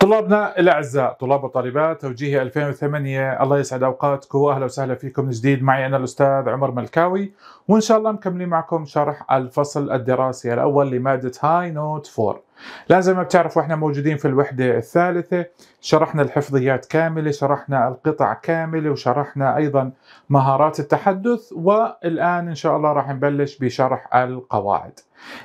طلابنا الاعزاء طلاب وطالبات توجيهي 2008 الله يسعد اوقاتكم واهلا وسهلا فيكم من جديد معي انا الاستاذ عمر ملكاوي وان شاء الله مكملين معكم شرح الفصل الدراسي الاول لماده هاي نوت 4 لازم ما بتعرفوا احنا موجودين في الوحده الثالثه شرحنا الحفظيات كامله شرحنا القطع كامله وشرحنا ايضا مهارات التحدث والان ان شاء الله راح نبلش بشرح القواعد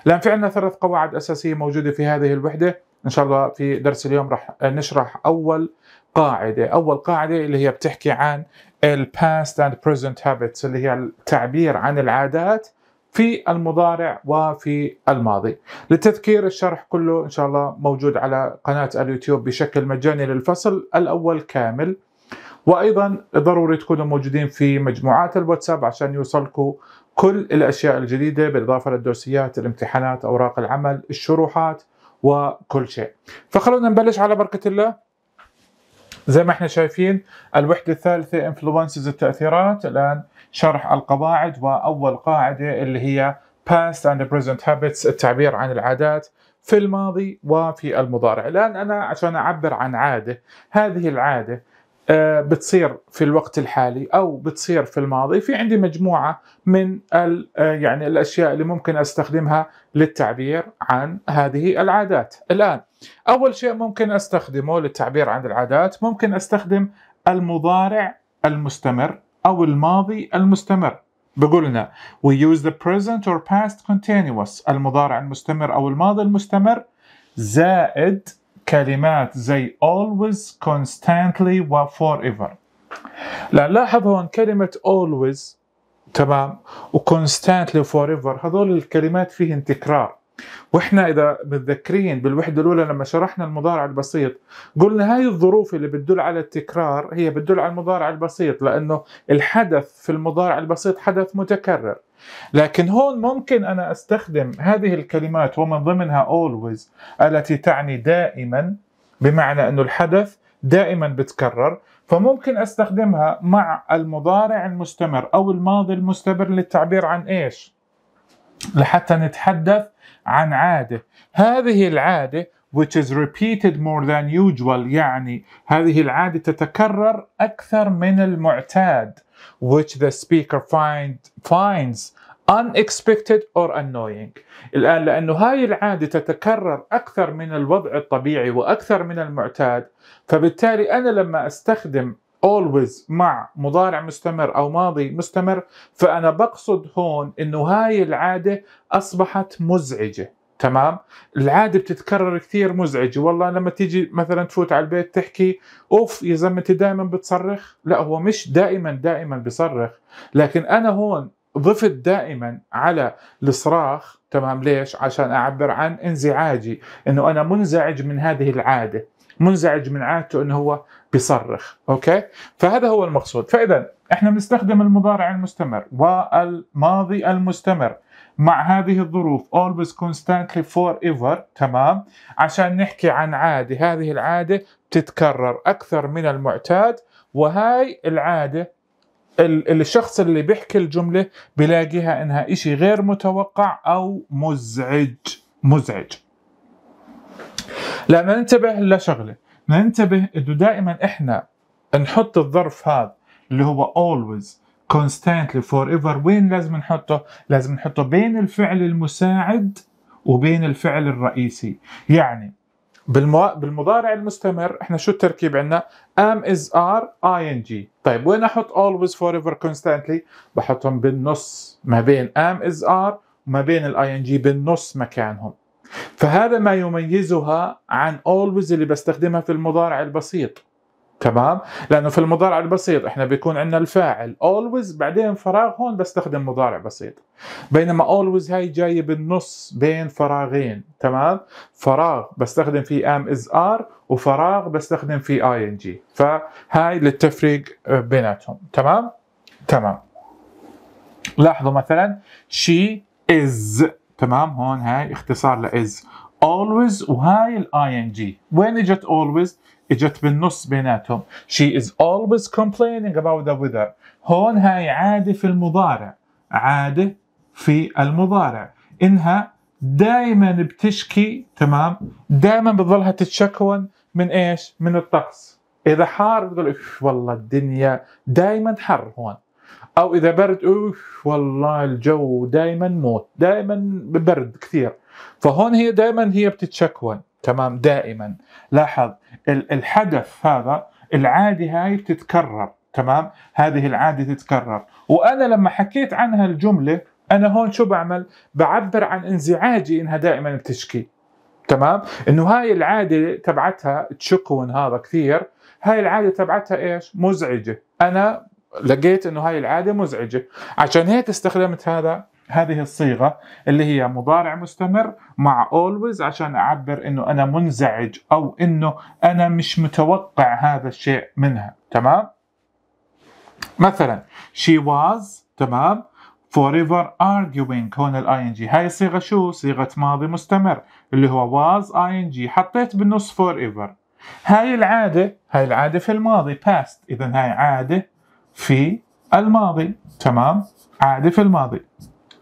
لان في عندنا ثلاث قواعد اساسيه موجوده في هذه الوحده ان شاء الله في درس اليوم راح نشرح اول قاعده اول قاعده اللي هي بتحكي عن الباست اند بريزنت هابتس اللي هي التعبير عن العادات في المضارع وفي الماضي للتذكير الشرح كله ان شاء الله موجود على قناه اليوتيوب بشكل مجاني للفصل الاول كامل وايضا ضروري تكونوا موجودين في مجموعات الواتساب عشان يوصلكم كل الاشياء الجديده بالاضافه للدوسيات الامتحانات اوراق العمل الشروحات وكل شيء فخلونا نبلش على بركة الله زي ما احنا شايفين الوحدة الثالثة انفلونسز التأثيرات الآن شرح القواعد وأول قاعدة اللي هي past and present habits التعبير عن العادات في الماضي وفي المضارع الآن أنا عشان أعبر عن عادة هذه العادة آه، بتصير في الوقت الحالي او بتصير في الماضي في عندي مجموعه من آه، يعني الاشياء اللي ممكن استخدمها للتعبير عن هذه العادات الان اول شيء ممكن استخدمه للتعبير عن العادات ممكن استخدم المضارع المستمر او الماضي المستمر بقول لنا we use the present or past continuous المضارع المستمر او الماضي المستمر زائد كلمات زي always constantly و forever لا لاحظ هون كلمة always تمام و constantly و forever هذول الكلمات فيهن تكرار واحنا اذا متذكرين بالوحده الاولى لما شرحنا المضارع البسيط قلنا هاي الظروف اللي بتدل على التكرار هي بتدل على المضارع البسيط لانه الحدث في المضارع البسيط حدث متكرر لكن هون ممكن انا استخدم هذه الكلمات ومن ضمنها always التي تعني دائما بمعنى انه الحدث دائما بتكرر فممكن استخدمها مع المضارع المستمر او الماضي المستمر للتعبير عن ايش؟ لحتى نتحدث عن عادة هذه العادة which is repeated more than usual يعني هذه العادة تتكرر أكثر من المعتاد which the speaker find, finds unexpected or annoying الآن لأنه هاي العادة تتكرر أكثر من الوضع الطبيعي وأكثر من المعتاد فبالتالي أنا لما أستخدم always مع مضارع مستمر او ماضي مستمر فانا بقصد هون انه هاي العاده اصبحت مزعجه تمام العاده بتتكرر كثير مزعجه والله لما تيجي مثلا تفوت على البيت تحكي اوف يا زلمه انت دائما بتصرخ لا هو مش دائما دائما بصرخ لكن انا هون ضفت دائما على الصراخ تمام ليش عشان اعبر عن انزعاجي انه انا منزعج من هذه العاده منزعج من عادته انه هو بيصرخ اوكي فهذا هو المقصود فاذا احنا بنستخدم المضارع المستمر والماضي المستمر مع هذه الظروف always constantly forever تمام عشان نحكي عن عادة هذه العادة بتتكرر أكثر من المعتاد وهاي العادة الشخص اللي بيحكي الجملة بلاقيها إنها إشي غير متوقع أو مزعج مزعج لأن ننتبه لشغلة ننتبه انه دائما احنا نحط الظرف هذا اللي هو always constantly forever وين لازم نحطه؟ لازم نحطه بين الفعل المساعد وبين الفعل الرئيسي يعني بالمو... بالمضارع المستمر احنا شو التركيب عندنا؟ am is are ing طيب وين احط always forever constantly؟ بحطهم بالنص ما بين am is are وما بين ال ing بالنص مكانهم فهذا ما يميزها عن always اللي بستخدمها في المضارع البسيط تمام لانه في المضارع البسيط احنا بيكون عندنا الفاعل always بعدين فراغ هون بستخدم مضارع بسيط بينما always هاي جايه بالنص بين فراغين تمام فراغ بستخدم فيه am is are وفراغ بستخدم فيه ing فهاي للتفريق بيناتهم تمام تمام لاحظوا مثلا she is تمام هون هاي اختصار لإز always وهاي ال ing وين اجت always اجت بالنص بيناتهم she is always complaining about the weather هون هاي عاده في المضارع عاده في المضارع انها دائما بتشكي تمام دائما بتظلها تتشكون من ايش من الطقس اذا حار بتقول والله الدنيا دائما حر هون او اذا برد اوف والله الجو دائما موت دائما برد كثير فهون هي دائما هي بتتشكون تمام دائما لاحظ الحدث هذا العاده هاي بتتكرر تمام هذه العاده تتكرر وانا لما حكيت عنها الجمله انا هون شو بعمل بعبر عن انزعاجي انها دائما بتشكي تمام انه هاي العاده تبعتها تشكون هذا كثير هاي العاده تبعتها ايش مزعجه انا لقيت انه هاي العاده مزعجه عشان هيك استخدمت هذا هذه الصيغه اللي هي مضارع مستمر مع اولويز عشان اعبر انه انا منزعج او انه انا مش متوقع هذا الشيء منها تمام مثلا she was تمام forever arguing هون الاي ان جي هاي الصيغه شو صيغه ماضي مستمر اللي هو was اي ان جي حطيت بالنص forever هاي العاده هاي العاده في الماضي past اذا هاي عاده في الماضي تمام عادي في الماضي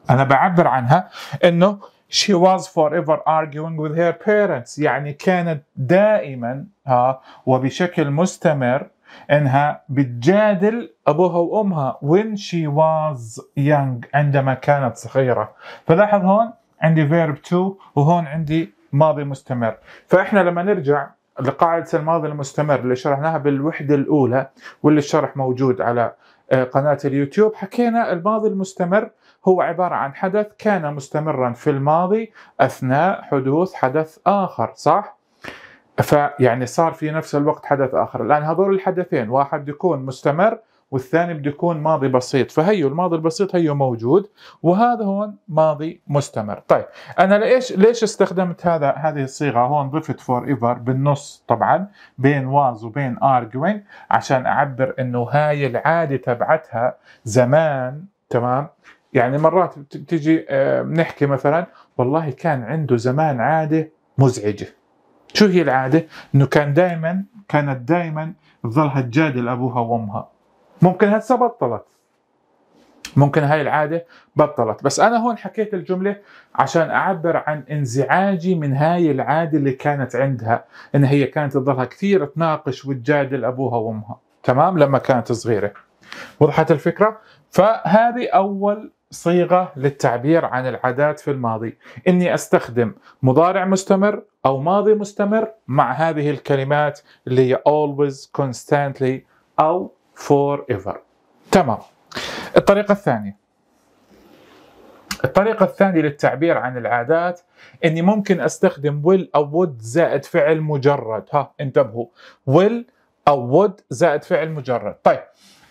انا بعبر عنها انه she was forever arguing with her parents يعني كانت دائما ها وبشكل مستمر انها بتجادل ابوها وامها when she was young عندما كانت صغيره فلاحظ هون عندي verb to وهون عندي ماضي مستمر فاحنا لما نرجع لقاعدة الماضي المستمر اللي شرحناها بالوحدة الأولى واللي الشرح موجود على آه، قناة اليوتيوب حكينا الماضي المستمر هو عبارة عن حدث كان مستمرا في الماضي أثناء حدوث حدث آخر صح؟ فيعني صار في نفس الوقت حدث آخر الآن هذول الحدثين واحد يكون مستمر والثاني بده يكون ماضي بسيط فهيو الماضي البسيط هيو موجود وهذا هون ماضي مستمر طيب انا ليش ليش استخدمت هذا هذه الصيغه هون ضفت فور ايفر بالنص طبعا بين واز وبين arguing عشان اعبر انه هاي العاده تبعتها زمان تمام يعني مرات بتيجي آه، بنحكي مثلا والله كان عنده زمان عاده مزعجه شو هي العاده انه كان دائما كانت دائما تظلها تجادل ابوها وامها ممكن هسه بطلت ممكن هاي العادة بطلت بس أنا هون حكيت الجملة عشان أعبر عن انزعاجي من هاي العادة اللي كانت عندها إن هي كانت تظلها كثير تناقش وتجادل أبوها وأمها تمام لما كانت صغيرة وضحت الفكرة فهذه أول صيغة للتعبير عن العادات في الماضي إني أستخدم مضارع مستمر أو ماضي مستمر مع هذه الكلمات اللي هي always constantly أو فور ايفر تمام الطريقة الثانية الطريقة الثانية للتعبير عن العادات اني ممكن استخدم will او would زائد فعل مجرد ها انتبهوا will او would زائد فعل مجرد طيب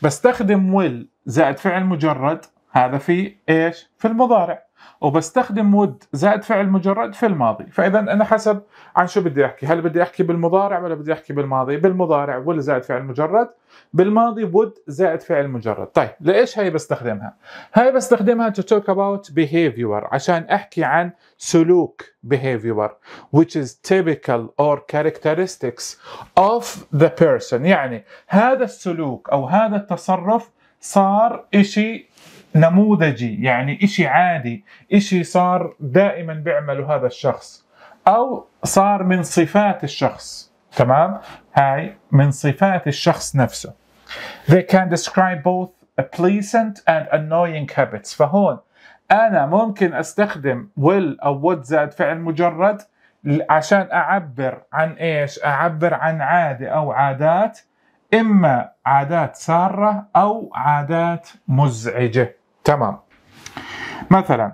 بستخدم will زائد فعل مجرد هذا في ايش؟ في المضارع وبستخدم would زائد فعل مجرد في الماضي فاذا انا حسب عن شو بدي احكي هل بدي احكي بالمضارع ولا بدي احكي بالماضي بالمضارع ولا زائد فعل مجرد بالماضي would زائد فعل مجرد طيب لإيش هاي بستخدمها هاي بستخدمها to talk about behavior عشان احكي عن سلوك behavior which is typical or characteristics of the person يعني هذا السلوك او هذا التصرف صار إشي نموذجي يعني إشي عادي إشي صار دائما بيعمله هذا الشخص أو صار من صفات الشخص تمام هاي من صفات الشخص نفسه they can describe both pleasant and annoying habits فهون أنا ممكن أستخدم will أو would زائد فعل مجرد عشان أعبر عن إيش أعبر عن عادة أو عادات إما عادات سارة أو عادات مزعجة تمام مثلا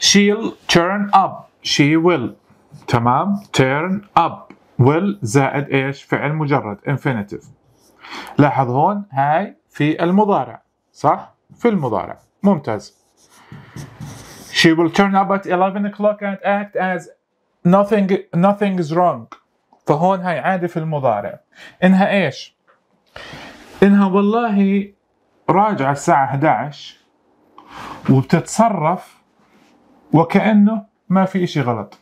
she'll turn up she will تمام turn up will زائد ايش فعل مجرد infinitive لاحظ هون هاي في المضارع صح في المضارع ممتاز she will turn up at 11 o'clock and act as nothing nothing is wrong فهون هاي عادي في المضارع انها ايش انها والله راجعة الساعة 11 وبتتصرف وكأنه ما في إشي غلط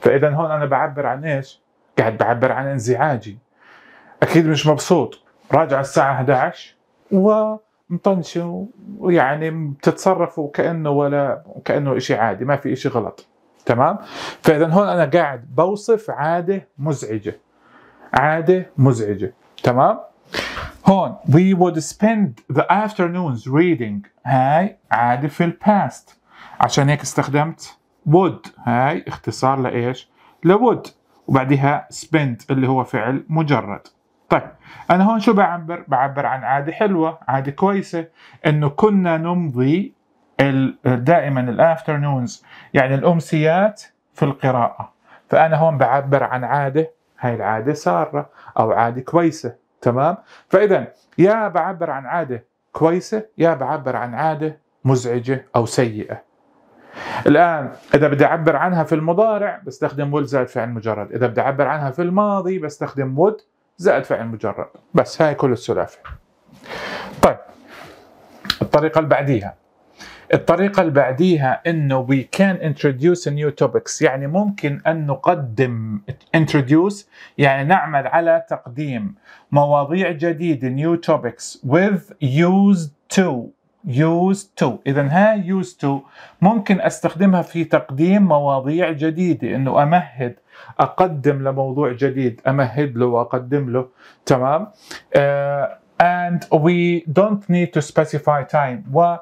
فإذا هون أنا بعبر عن إيش؟ قاعد بعبر عن انزعاجي أكيد مش مبسوط راجعة الساعة 11 ومطنشة ويعني بتتصرف وكأنه ولا كأنه إشي عادي ما في إشي غلط تمام؟ فإذا هون أنا قاعد بوصف عادة مزعجة عادة مزعجة تمام؟ هون we would spend the afternoons reading هاي عادي في الباست عشان هيك استخدمت would هاي اختصار لإيش؟ would وبعدها spend اللي هو فعل مجرد طيب أنا هون شو بعبر؟ بعبر عن عادة حلوة عادة كويسة إنه كنا نمضي دائما الافترنونز يعني الامسيات في القراءه فانا هون بعبر عن عاده هاي العاده ساره او عاده كويسه تمام فاذا يا بعبر عن عاده كويسه يا بعبر عن عاده مزعجه او سيئه الان اذا بدي اعبر عنها في المضارع بستخدم ول زائد فعل مجرد اذا بدي اعبر عنها في الماضي بستخدم ود زائد فعل مجرد بس هاي كل السلافه طيب الطريقه اللي بعديها الطريقة اللي بعديها انه we can introduce new topics يعني ممكن ان نقدم introduce يعني نعمل على تقديم مواضيع جديدة new topics with used to used to اذا ها used to ممكن استخدمها في تقديم مواضيع جديدة انه امهد اقدم لموضوع جديد امهد له واقدم له تمام uh, and we don't need to specify time و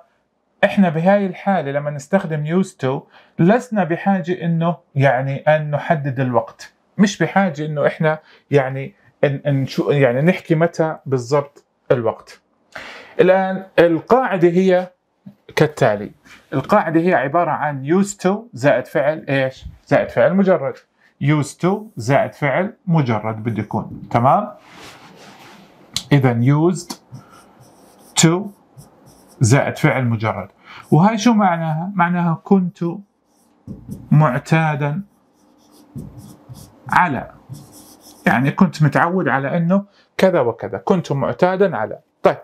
احنا بهاي الحاله لما نستخدم يوز تو لسنا بحاجه انه يعني ان نحدد الوقت مش بحاجه انه احنا يعني ان شو يعني نحكي متى بالضبط الوقت الان القاعده هي كالتالي القاعده هي عباره عن يوز تو زائد فعل ايش زائد فعل مجرد يوز تو زائد فعل مجرد بده يكون تمام اذا used to زائد فعل مجرد وهاي شو معناها؟ معناها كنت معتادا على يعني كنت متعود على انه كذا وكذا كنت معتادا على طيب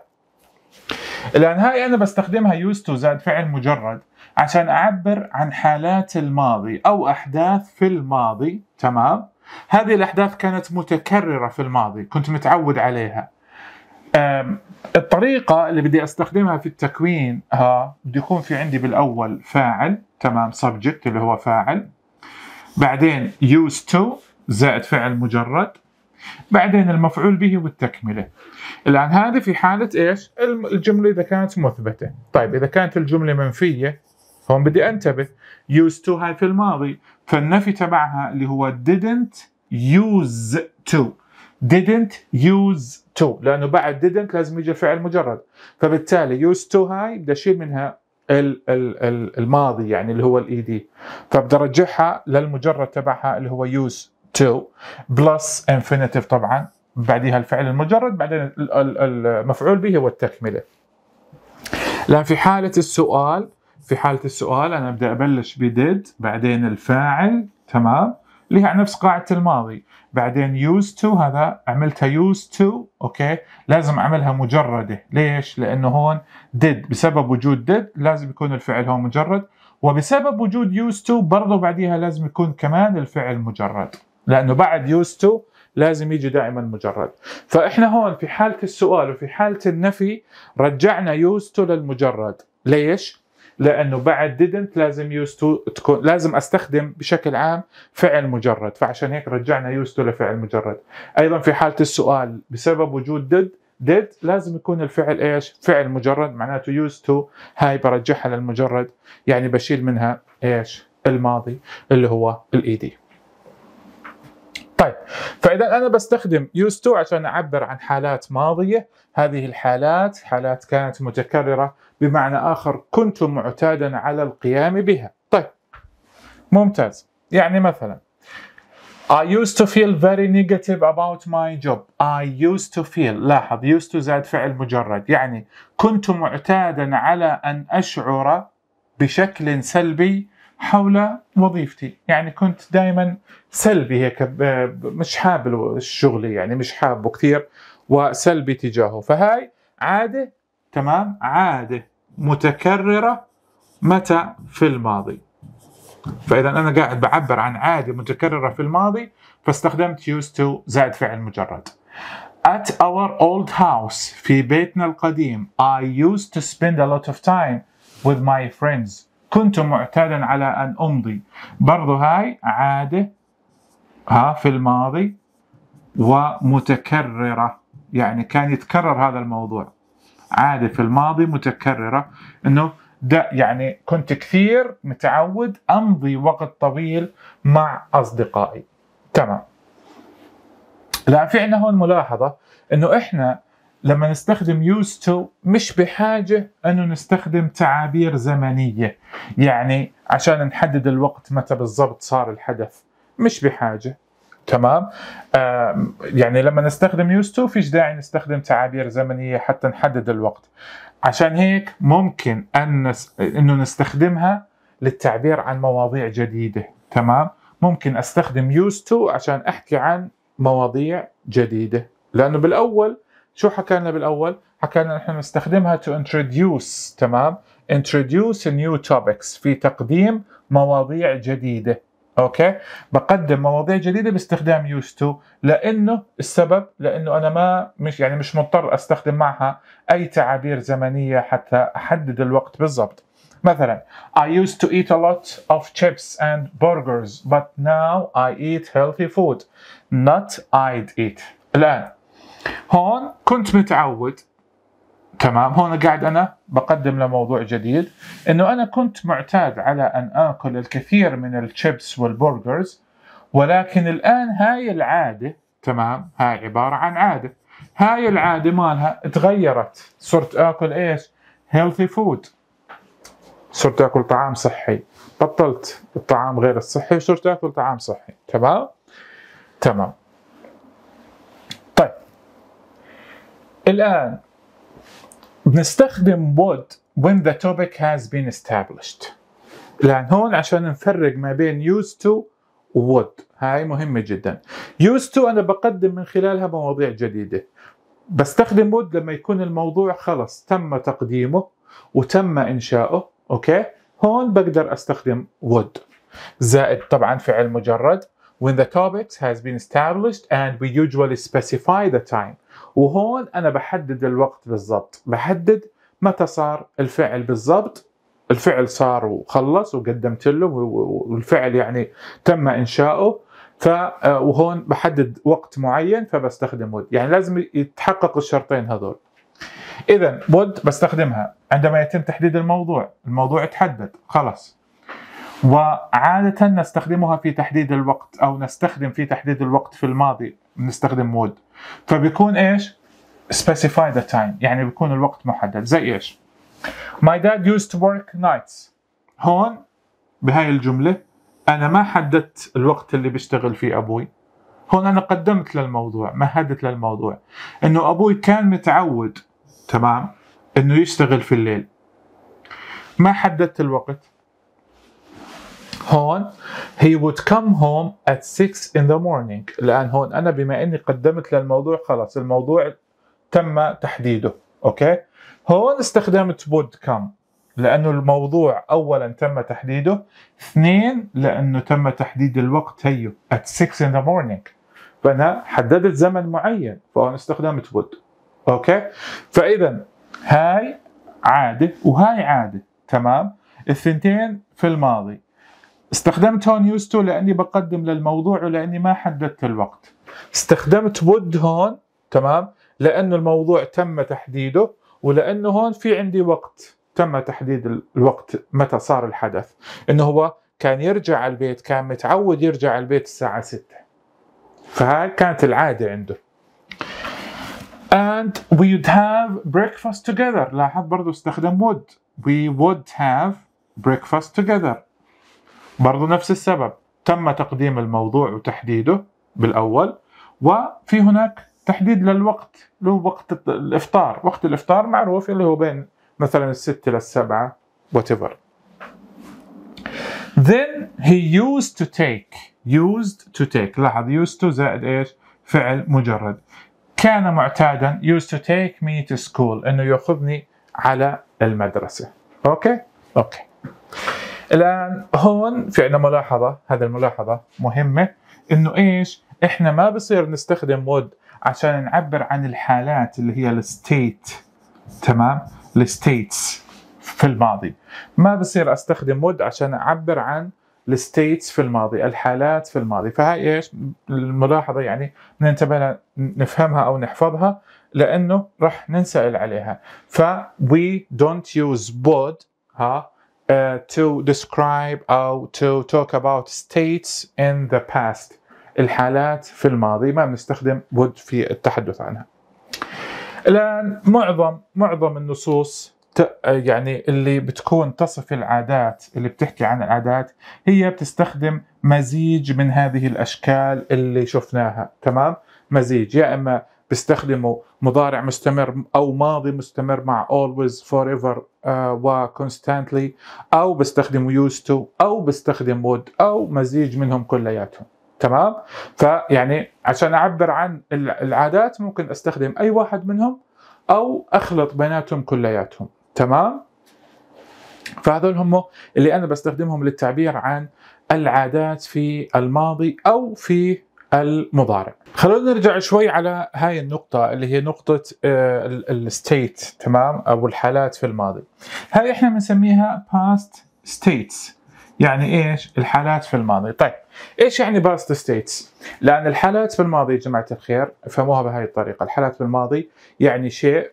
الان هاي انا بستخدمها يوز تو زائد فعل مجرد عشان اعبر عن حالات الماضي او احداث في الماضي تمام هذه الاحداث كانت متكرره في الماضي كنت متعود عليها الطريقة اللي بدي استخدمها في التكوين ها آه، بده يكون في عندي بالاول فاعل تمام subject اللي هو فاعل بعدين used to زائد فعل مجرد بعدين المفعول به والتكملة الآن هذا في حالة إيش الجملة إذا كانت مثبتة طيب إذا كانت الجملة منفية هون بدي أنتبه used to هاي في الماضي فالنفي تبعها اللي هو didn't use to didn't use تو لانه بعد didn't لازم يجي الفعل مجرد فبالتالي used to هاي بدي اشيل منها الـ الـ الماضي يعني اللي هو الاي دي e فبدي ارجعها للمجرد تبعها اللي هو used to بلس infinitive طبعا بعدها الفعل المجرد بعدين المفعول به هو التكمله الان في حاله السؤال في حاله السؤال انا بدي ابلش بديد بعدين الفاعل تمام اللي هي نفس قاعده الماضي بعدين use to هذا عملتها use to اوكي لازم اعملها مجرده ليش لانه هون did بسبب وجود did لازم يكون الفعل هون مجرد وبسبب وجود use to برضه بعديها لازم يكون كمان الفعل مجرد لانه بعد use to لازم يجي دائما مجرد فاحنا هون في حاله السؤال وفي حاله النفي رجعنا use to للمجرد ليش لانه بعد didn't لازم used to تكون لازم استخدم بشكل عام فعل مجرد فعشان هيك رجعنا used to لفعل مجرد ايضا في حاله السؤال بسبب وجود did did لازم يكون الفعل ايش؟ فعل مجرد معناته used to هاي برجعها للمجرد يعني بشيل منها ايش؟ الماضي اللي هو الايدي e فاذا انا بستخدم used to عشان اعبر عن حالات ماضيه هذه الحالات حالات كانت متكرره بمعنى اخر كنت معتادا على القيام بها طيب ممتاز يعني مثلا I used to feel very negative about my job. I used to feel لاحظ used to زاد فعل مجرد يعني كنت معتادا على أن أشعر بشكل سلبي حول وظيفتي يعني كنت دائما سلبي هيك مش حاب الشغل يعني مش حابه كثير وسلبي تجاهه فهاي عادة تمام عادة متكررة متى في الماضي فإذا أنا قاعد بعبر عن عادة متكررة في الماضي فاستخدمت used to زائد فعل مجرد At our old house في بيتنا القديم I used to spend a lot of time with my friends كنت معتادا على أن أمضي برضو هاي عادة ها في الماضي ومتكررة يعني كان يتكرر هذا الموضوع عادة في الماضي متكررة أنه ده يعني كنت كثير متعود أمضي وقت طويل مع أصدقائي تمام لا في عندنا هون ملاحظة أنه إحنا لما نستخدم used to مش بحاجة أنه نستخدم تعابير زمنية يعني عشان نحدد الوقت متى بالضبط صار الحدث مش بحاجة تمام يعني لما نستخدم used to فيش داعي نستخدم تعابير زمنية حتى نحدد الوقت عشان هيك ممكن أن نس... أنه نستخدمها للتعبير عن مواضيع جديدة تمام ممكن أستخدم used to عشان أحكي عن مواضيع جديدة لأنه بالأول شو حكى لنا بالاول؟ حكى لنا نحن نستخدمها تو انتروديوس تمام؟ introduce نيو توبكس في تقديم مواضيع جديده اوكي بقدم مواضيع جديده باستخدام يوز تو لانه السبب لانه انا ما مش يعني مش مضطر استخدم معها اي تعابير زمنيه حتى احدد الوقت بالضبط مثلا I used to eat a lot of chips and burgers but now I eat healthy food not I'd eat الان هون كنت متعود تمام هون قاعد انا بقدم لموضوع جديد انه انا كنت معتاد على ان اكل الكثير من الشيبس والبرجرز ولكن الان هاي العاده تمام هاي عباره عن عاده هاي العاده مالها تغيرت صرت اكل ايش هيلثي فود صرت اكل طعام صحي بطلت الطعام غير الصحي وصرت اكل طعام صحي تمام تمام الآن بنستخدم would when the topic has been established الآن هون عشان نفرق ما بين used to would هاي مهمة جدا used to أنا بقدم من خلالها مواضيع جديدة بستخدم would لما يكون الموضوع خلص تم تقديمه وتم إنشاؤه أوكي هون بقدر أستخدم would زائد طبعا فعل مجرد when the topic has been established and we usually specify the time وهون انا بحدد الوقت بالضبط بحدد متى صار الفعل بالضبط الفعل صار وخلص وقدمت له والفعل يعني تم انشاؤه ف آه، وهون بحدد وقت معين فبستخدم ود يعني لازم يتحقق الشرطين هذول اذا ود بستخدمها عندما يتم تحديد الموضوع الموضوع تحدد خلاص وعادة نستخدمها في تحديد الوقت أو نستخدم في تحديد الوقت في الماضي نستخدم ود فبيكون ايش؟ specify the time يعني بيكون الوقت محدد زي ايش؟ My dad used to work nights هون بهاي الجملة أنا ما حددت الوقت اللي بيشتغل فيه أبوي هون أنا قدمت للموضوع مهدت للموضوع إنه أبوي كان متعود تمام إنه يشتغل في الليل ما حددت الوقت هون he would come home at 6 in the morning الآن هون أنا بما أني قدمت للموضوع خلاص الموضوع تم تحديده أوكي هون استخدمت would come لأنه الموضوع أولا تم تحديده اثنين لأنه تم تحديد الوقت هيو at 6 in the morning فأنا حددت زمن معين فهون استخدمت would أوكي فإذا هاي عادة وهاي عادة تمام الثنتين في الماضي استخدمت هون يوز تو لاني بقدم للموضوع ولاني ما حددت الوقت استخدمت بود هون تمام لانه الموضوع تم تحديده ولانه هون في عندي وقت تم تحديد الوقت متى صار الحدث انه هو كان يرجع على البيت كان متعود يرجع على البيت الساعة 6 فهاي كانت العادة عنده and we would have breakfast together لاحظ برضو استخدم would we would have breakfast together برضو نفس السبب تم تقديم الموضوع وتحديده بالأول وفي هناك تحديد للوقت له وقت الإفطار وقت الإفطار معروف اللي هو بين مثلا الستة للسبعة whatever Then he used to take used to take لاحظ used to زائد ايش فعل مجرد كان معتادا used to take me to school انه ياخذني على المدرسة اوكي اوكي الان هون في عندنا ملاحظه هذه الملاحظه مهمه انه ايش احنا ما بصير نستخدم would عشان نعبر عن الحالات اللي هي الستيت تمام الستيتس في الماضي ما بصير استخدم would عشان اعبر عن الستيتس في الماضي الحالات في الماضي فهاي ايش الملاحظه يعني ننتبه نفهمها او نحفظها لانه راح ننسال عليها ف we don't use بود ها Uh, to describe أو to talk about states in the past الحالات في الماضي ما بنستخدم would في التحدث عنها الآن معظم معظم النصوص يعني اللي بتكون تصف العادات اللي بتحكي عن العادات هي بتستخدم مزيج من هذه الاشكال اللي شفناها تمام مزيج يا اما بيستخدموا مضارع مستمر او ماضي مستمر مع always forever آه، وكونستانتلي او بستخدم used تو او بستخدم وود او مزيج منهم كلياتهم تمام فيعني عشان اعبر عن العادات ممكن استخدم اي واحد منهم او اخلط بيناتهم كلياتهم تمام فهذول هم اللي انا بستخدمهم للتعبير عن العادات في الماضي او في المضارع خلونا نرجع شوي على هاي النقطة اللي هي نقطة آه، الستيت تمام أو الحالات في الماضي هاي احنا بنسميها past states يعني ايش الحالات في الماضي طيب ايش يعني باست ستيتس لان الحالات في الماضي يا جماعه الخير افهموها بهاي الطريقه الحالات في الماضي يعني شيء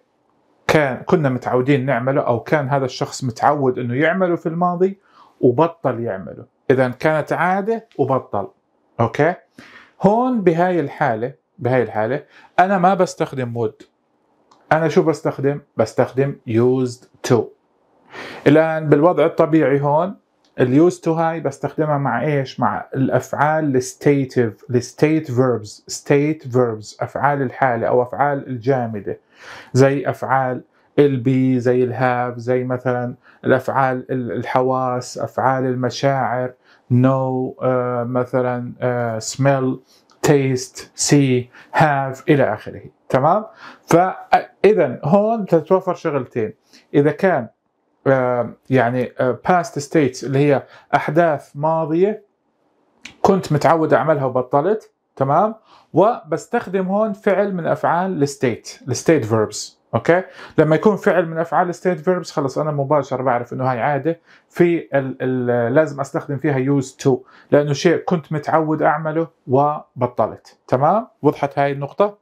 كان كنا متعودين نعمله او كان هذا الشخص متعود انه يعمله في الماضي وبطل يعمله اذا كانت عاده وبطل اوكي هون بهاي الحالة بهاي الحالة أنا ما بستخدم would أنا شو بستخدم؟ بستخدم used to الآن بالوضع الطبيعي هون ال used to هاي بستخدمها مع ايش؟ مع الافعال الستيتيف الستيت فيربز ستيت فيربز افعال الحاله او افعال الجامده زي افعال البي زي الهاف زي مثلا الافعال الحواس افعال المشاعر نو no, uh, مثلا سميل تيست سي هاف الى اخره تمام فاذا هون تتوفر شغلتين اذا كان uh, يعني باست uh, ستيتس اللي هي احداث ماضيه كنت متعود اعملها وبطلت تمام وبستخدم هون فعل من افعال الستيت الستيت فيربس اوكي لما يكون فعل من افعال ستيت فيربس خلص انا مباشره بعرف انه هاي عاده في ال ال لازم استخدم فيها يوز تو لانه شيء كنت متعود اعمله وبطلت تمام وضحت هاي النقطه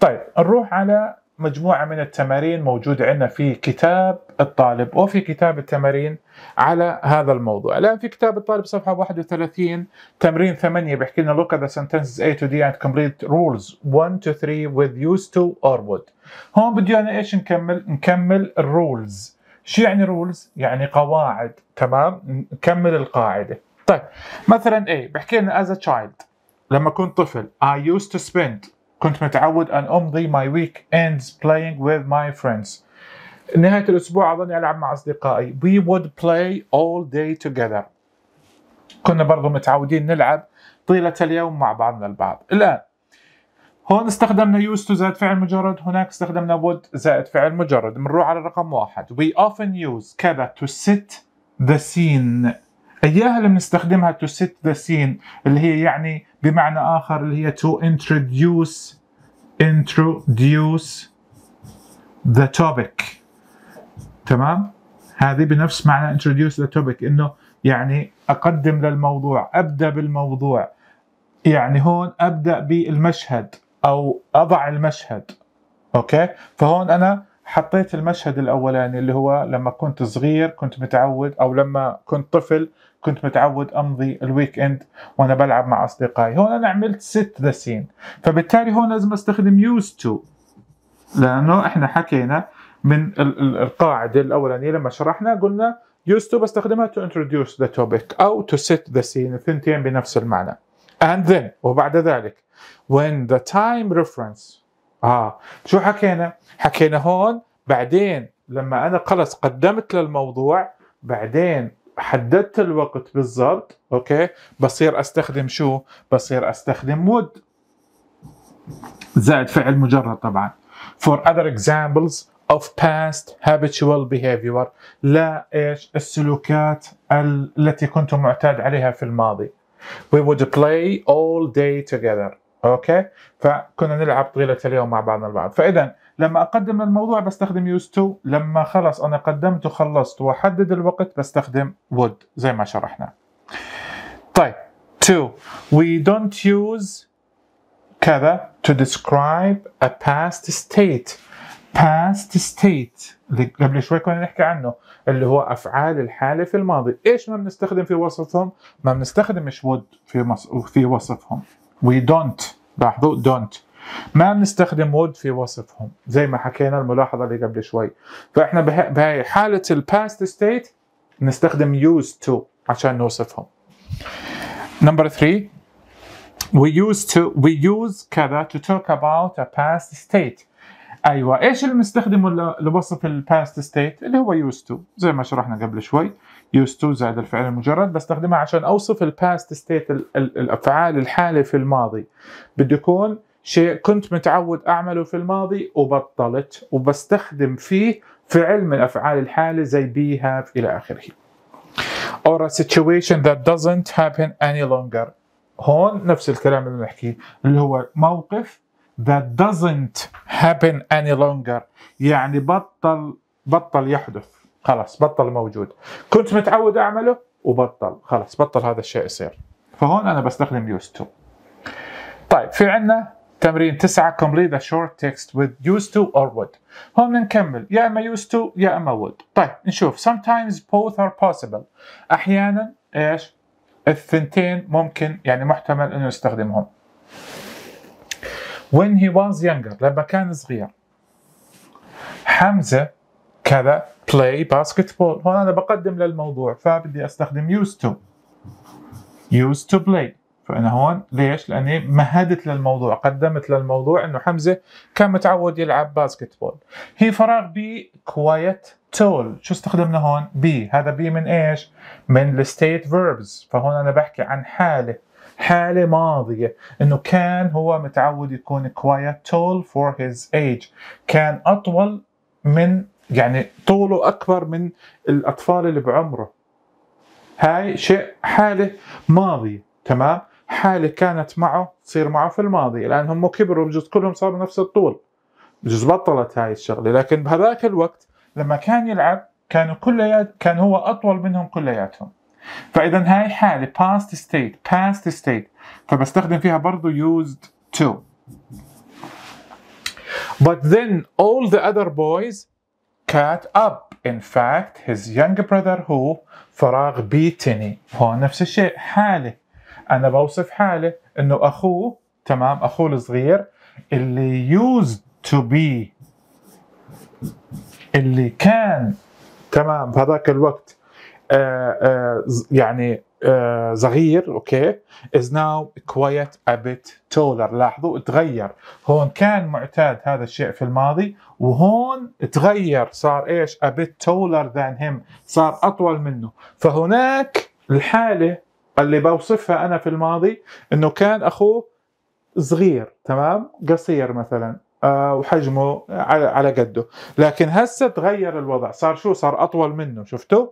طيب نروح على مجموعة من التمارين موجودة عندنا في كتاب الطالب وفي كتاب التمارين على هذا الموضوع الآن في كتاب الطالب صفحة 31 تمرين 8 بيحكي لنا look at the sentences A to D and complete rules 1 to 3 with used to or would هون بدي أنا إيش نكمل نكمل الرولز شو يعني رولز يعني قواعد تمام نكمل القاعدة طيب مثلا A بحكي لنا as a child لما كنت طفل I used to spend كنت متعود أن أمضي my weekends playing with my friends نهاية الأسبوع أظني ألعب مع أصدقائي we would play all day together كنا برضو متعودين نلعب طيلة اليوم مع بعضنا البعض الآن هون استخدمنا used to زائد فعل مجرد هناك استخدمنا would زائد فعل مجرد بنروح على رقم واحد we often use كذا to sit the scene اياها اللي بنستخدمها to sit the scene اللي هي يعني بمعنى آخر اللي هي to introduce introduce the topic تمام هذه بنفس معنى introduce the topic انه يعني اقدم للموضوع ابدا بالموضوع يعني هون ابدا بالمشهد او اضع المشهد اوكي فهون انا حطيت المشهد الاولاني اللي هو لما كنت صغير كنت متعود او لما كنت طفل كنت متعود امضي الويك اند وانا بلعب مع اصدقائي هون انا عملت ست ذا سين فبالتالي هون لازم استخدم يوز تو لانه احنا حكينا من القاعده الاولانيه لما شرحنا قلنا يوز تو بستخدمها تو انتروديوس ذا توبيك او تو سيت ذا سين الثنتين بنفس المعنى and then وبعد ذلك when the time reference اه شو حكينا حكينا هون بعدين لما انا خلص قدمت للموضوع بعدين حددت الوقت بالضبط اوكي بصير استخدم شو بصير استخدم would زائد فعل مجرد طبعا for other examples of past habitual behavior لا ايش السلوكات التي كنت معتاد عليها في الماضي we would play all day together اوكي فكنا نلعب طيله اليوم مع بعضنا البعض فاذا لما اقدم الموضوع بستخدم يوز تو لما خلص انا قدمت وخلصت واحدد الوقت بستخدم وود زي ما شرحنا طيب تو وي دونت يوز كذا تو ديسكرايب ا باست ستيت past state اللي قبل شوي كنا نحكي عنه اللي هو افعال الحاله في الماضي ايش ما بنستخدم في وصفهم ما بنستخدمش would في في وصفهم we don't لاحظوا don't ما بنستخدم would في وصفهم زي ما حكينا الملاحظة اللي قبل شوي فإحنا بهاي حالة الباست state نستخدم used to عشان نوصفهم Number three we used to we use كذا to talk about a past state ايوه ايش اللي بنستخدمه لوصف الباست ستيت اللي هو used to زي ما شرحنا قبل شوي used to زائد الفعل المجرد بستخدمها عشان اوصف الباست ستيت الافعال الحاله في الماضي بده يكون شيء كنت متعود اعمله في الماضي وبطلت وبستخدم فيه فعل من افعال الحاله زي be have الى اخره or a situation that doesn't happen any longer هون نفس الكلام اللي بنحكيه اللي هو موقف that doesn't happen any longer يعني بطل بطل يحدث خلاص بطل موجود كنت متعود اعمله وبطل خلاص بطل هذا الشيء يصير فهون انا بستخدم يوز تو طيب في عندنا تمرين تسعة complete ذا short text with used to or would هون بنكمل يا اما used to يا اما would طيب نشوف sometimes both are possible احيانا ايش الثنتين ممكن يعني محتمل انه يستخدمهم when he was younger لما كان صغير حمزه كذا play basketball هون انا بقدم للموضوع فبدي استخدم يوز تو يوز تو بلاي فانا هون ليش؟ لاني مهدت للموضوع قدمت للموضوع انه حمزه كان متعود يلعب باسكتبول هي فراغ بي كوايت تول شو استخدمنا هون؟ بي هذا بي من ايش؟ من الستيت فيربز فهون انا بحكي عن حاله حالة ماضية انه كان هو متعود يكون كوايت تول فور هيز ايج كان اطول من يعني طوله اكبر من الاطفال اللي بعمره هاي شيء حاله ماضيه تمام حاله كانت معه تصير معه في الماضي الان هم كبروا بجوز كلهم صاروا نفس الطول بجوز بطلت هاي الشغله لكن بهذاك الوقت لما كان يلعب كانوا كليات كان هو اطول منهم كلياتهم فاذا هاي حاله past state past state فبستخدم فيها برضه used to but then all the other boys cat up in fact his younger brother who فراغ بيتني هون نفس الشيء حاله انا بوصف حاله انه اخوه تمام اخوه الصغير اللي used to be اللي كان تمام بهذاك الوقت آآ آه، آآ آه، يعني آه، صغير اوكي از ناو كويت ابيت تولر لاحظوا تغير هون كان معتاد هذا الشيء في الماضي وهون تغير صار ايش ابيت تولر ذان هيم صار اطول منه فهناك الحاله اللي بوصفها انا في الماضي انه كان اخوه صغير تمام قصير مثلا آه، وحجمه على على قده لكن هسه تغير الوضع صار شو صار اطول منه شفتوا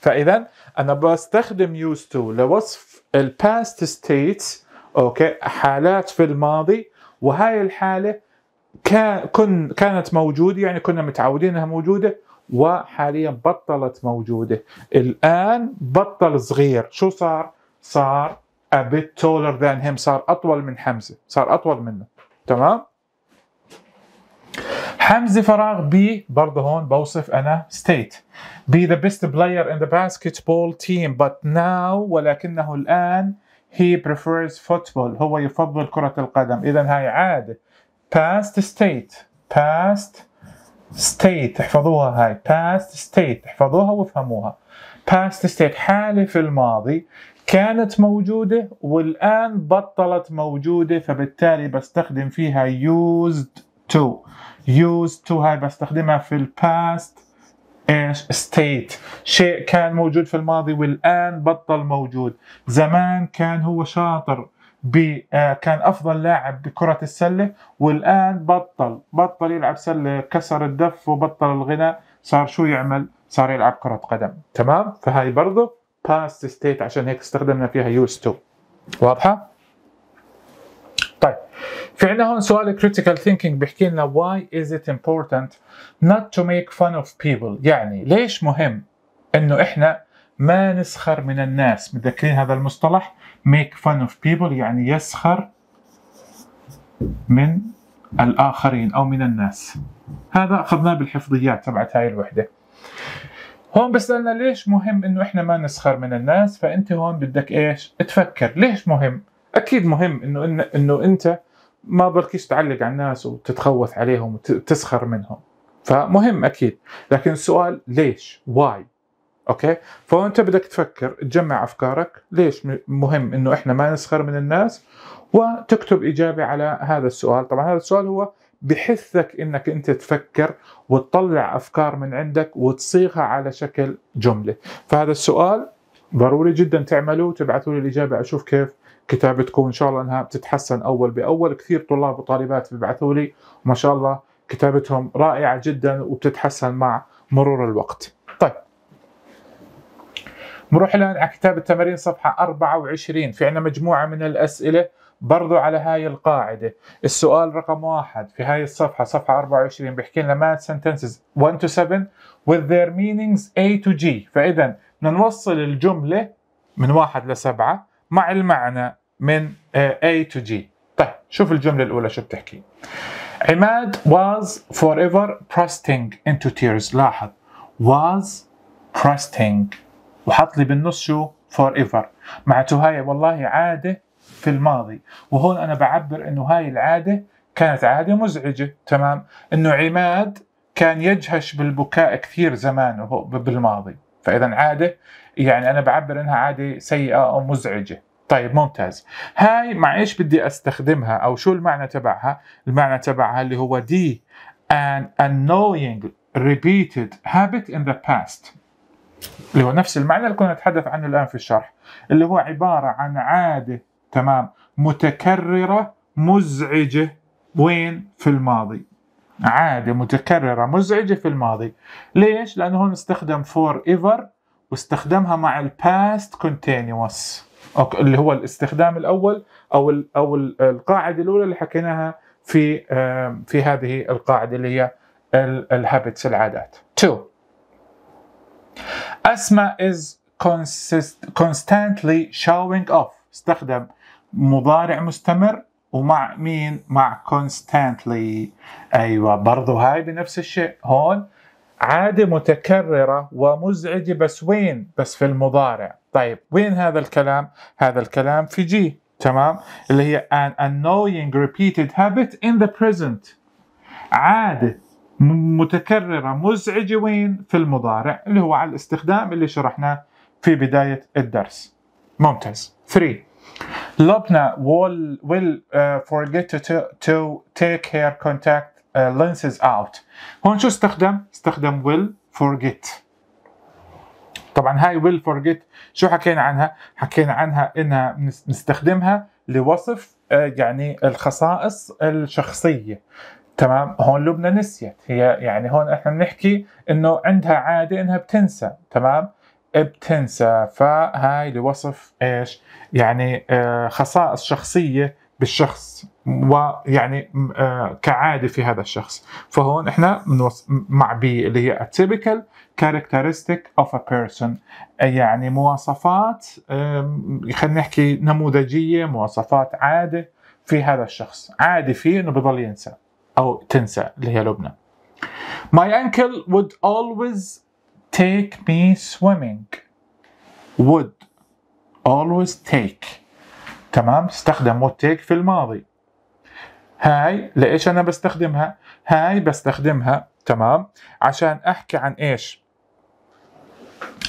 فاذا انا بستخدم used to لوصف الباست ستيت اوكي حالات في الماضي وهاي الحاله كان كانت موجوده يعني كنا متعودين انها موجوده وحاليا بطلت موجوده الان بطل صغير شو صار صار a bit taller than him صار اطول من حمزه صار اطول منه تمام حمزه فراغ بي برضه هون بوصف انا ستيت بي ذا بيست بلاير ان ذا basketball تيم بت ناو ولكنه الان هي prefers فوتبول هو يفضل كرة القدم اذا هاي عادة past state past state احفظوها هاي past state احفظوها وافهموها past state حالة في الماضي كانت موجودة والآن بطلت موجودة فبالتالي بستخدم فيها used to used to هاي بستخدمها في الباست ايش state شيء كان موجود في الماضي والان بطل موجود زمان كان هو شاطر ب آه كان افضل لاعب بكره السله والان بطل بطل يلعب سله كسر الدف وبطل الغنى صار شو يعمل صار يلعب كره قدم تمام فهاي برضه باست ستيت عشان هيك استخدمنا فيها يوز تو واضحه طيب في عندنا هون سؤال critical thinking بيحكي لنا why is it important not to make fun of people يعني ليش مهم انه احنا ما نسخر من الناس متذكرين هذا المصطلح make fun of people يعني يسخر من الآخرين أو من الناس هذا أخذناه بالحفظيات تبعت هاي الوحدة هون بسألنا ليش مهم إنه إحنا ما نسخر من الناس فأنت هون بدك إيش تفكر ليش مهم اكيد مهم انه انه, إنه انت ما بركيش تعلق على الناس وتتخوث عليهم وتسخر منهم فمهم اكيد لكن السؤال ليش واي اوكي فانت بدك تفكر تجمع افكارك ليش مهم انه احنا ما نسخر من الناس وتكتب اجابه على هذا السؤال طبعا هذا السؤال هو بحثك انك انت تفكر وتطلع افكار من عندك وتصيغها على شكل جمله فهذا السؤال ضروري جدا تعملوه وتبعثوا لي الاجابه اشوف كيف كتابتكم ان شاء الله انها بتتحسن اول باول كثير طلاب وطالبات بيبعثوا لي ما شاء الله كتابتهم رائعه جدا وبتتحسن مع مرور الوقت طيب نروح الان على كتاب التمارين صفحه 24 في عندنا مجموعه من الاسئله برضو على هاي القاعدة السؤال رقم واحد في هاي الصفحة صفحة 24 بيحكي لنا math sentences 1 to 7 with their meanings A to G فإذا بدنا نوصل الجملة من واحد لسبعة مع المعنى من آه، A to G طيب شوف الجملة الأولى شو بتحكي عماد was forever trusting into tears لاحظ was trusting وحط لي بالنص شو forever معناته هاي والله عادة في الماضي وهون أنا بعبر إنه هاي العادة كانت عادة مزعجة تمام إنه عماد كان يجهش بالبكاء كثير زمان بالماضي فإذا عادة يعني انا بعبر انها عاده سيئه او مزعجه طيب ممتاز هاي مع ايش بدي استخدمها او شو المعنى تبعها المعنى تبعها اللي هو دي an annoying repeated habit in the past اللي هو نفس المعنى اللي كنا نتحدث عنه الان في الشرح اللي هو عباره عن عاده تمام متكرره مزعجه وين في الماضي عاده متكرره مزعجه في الماضي ليش لانه هون استخدم فور ايفر واستخدمها مع الباست كونتينوس اللي هو الاستخدام الاول او الـ او القاعده الاولى اللي حكيناها في في هذه القاعده اللي هي الهابتس العادات. 2 أسماء is constantly showing off استخدم مضارع مستمر ومع مين؟ مع constantly أيوة برضو هاي بنفس الشيء هون عادة متكررة ومزعجة بس وين؟ بس في المضارع طيب وين هذا الكلام؟ هذا الكلام في جي تمام؟ اللي هي an annoying repeated habit in the present عادة متكررة مزعجة وين؟ في المضارع اللي هو على الاستخدام اللي شرحناه في بداية الدرس ممتاز 3 Lopna will, will uh, forget to, to take her contact Uh, lenses out هون شو استخدم؟ استخدم will forget طبعا هاي will forget شو حكينا عنها؟ حكينا عنها انها بنستخدمها لوصف uh, يعني الخصائص الشخصيه تمام هون لبنى نسيت هي يعني هون احنا بنحكي انه عندها عاده انها بتنسى تمام بتنسى فهاي لوصف ايش يعني uh, خصائص شخصيه بالشخص ويعني آه، كعادة في هذا الشخص فهون احنا مع بي اللي هي typical characteristic of a person يعني مواصفات خلينا نحكي نموذجية مواصفات عادة في هذا الشخص عادي فيه انه بضل ينسى او تنسى اللي هي لبنى My uncle would always take me swimming would always take تمام استخدم would take في الماضي هاي لإيش أنا بستخدمها هاي بستخدمها تمام عشان أحكي عن إيش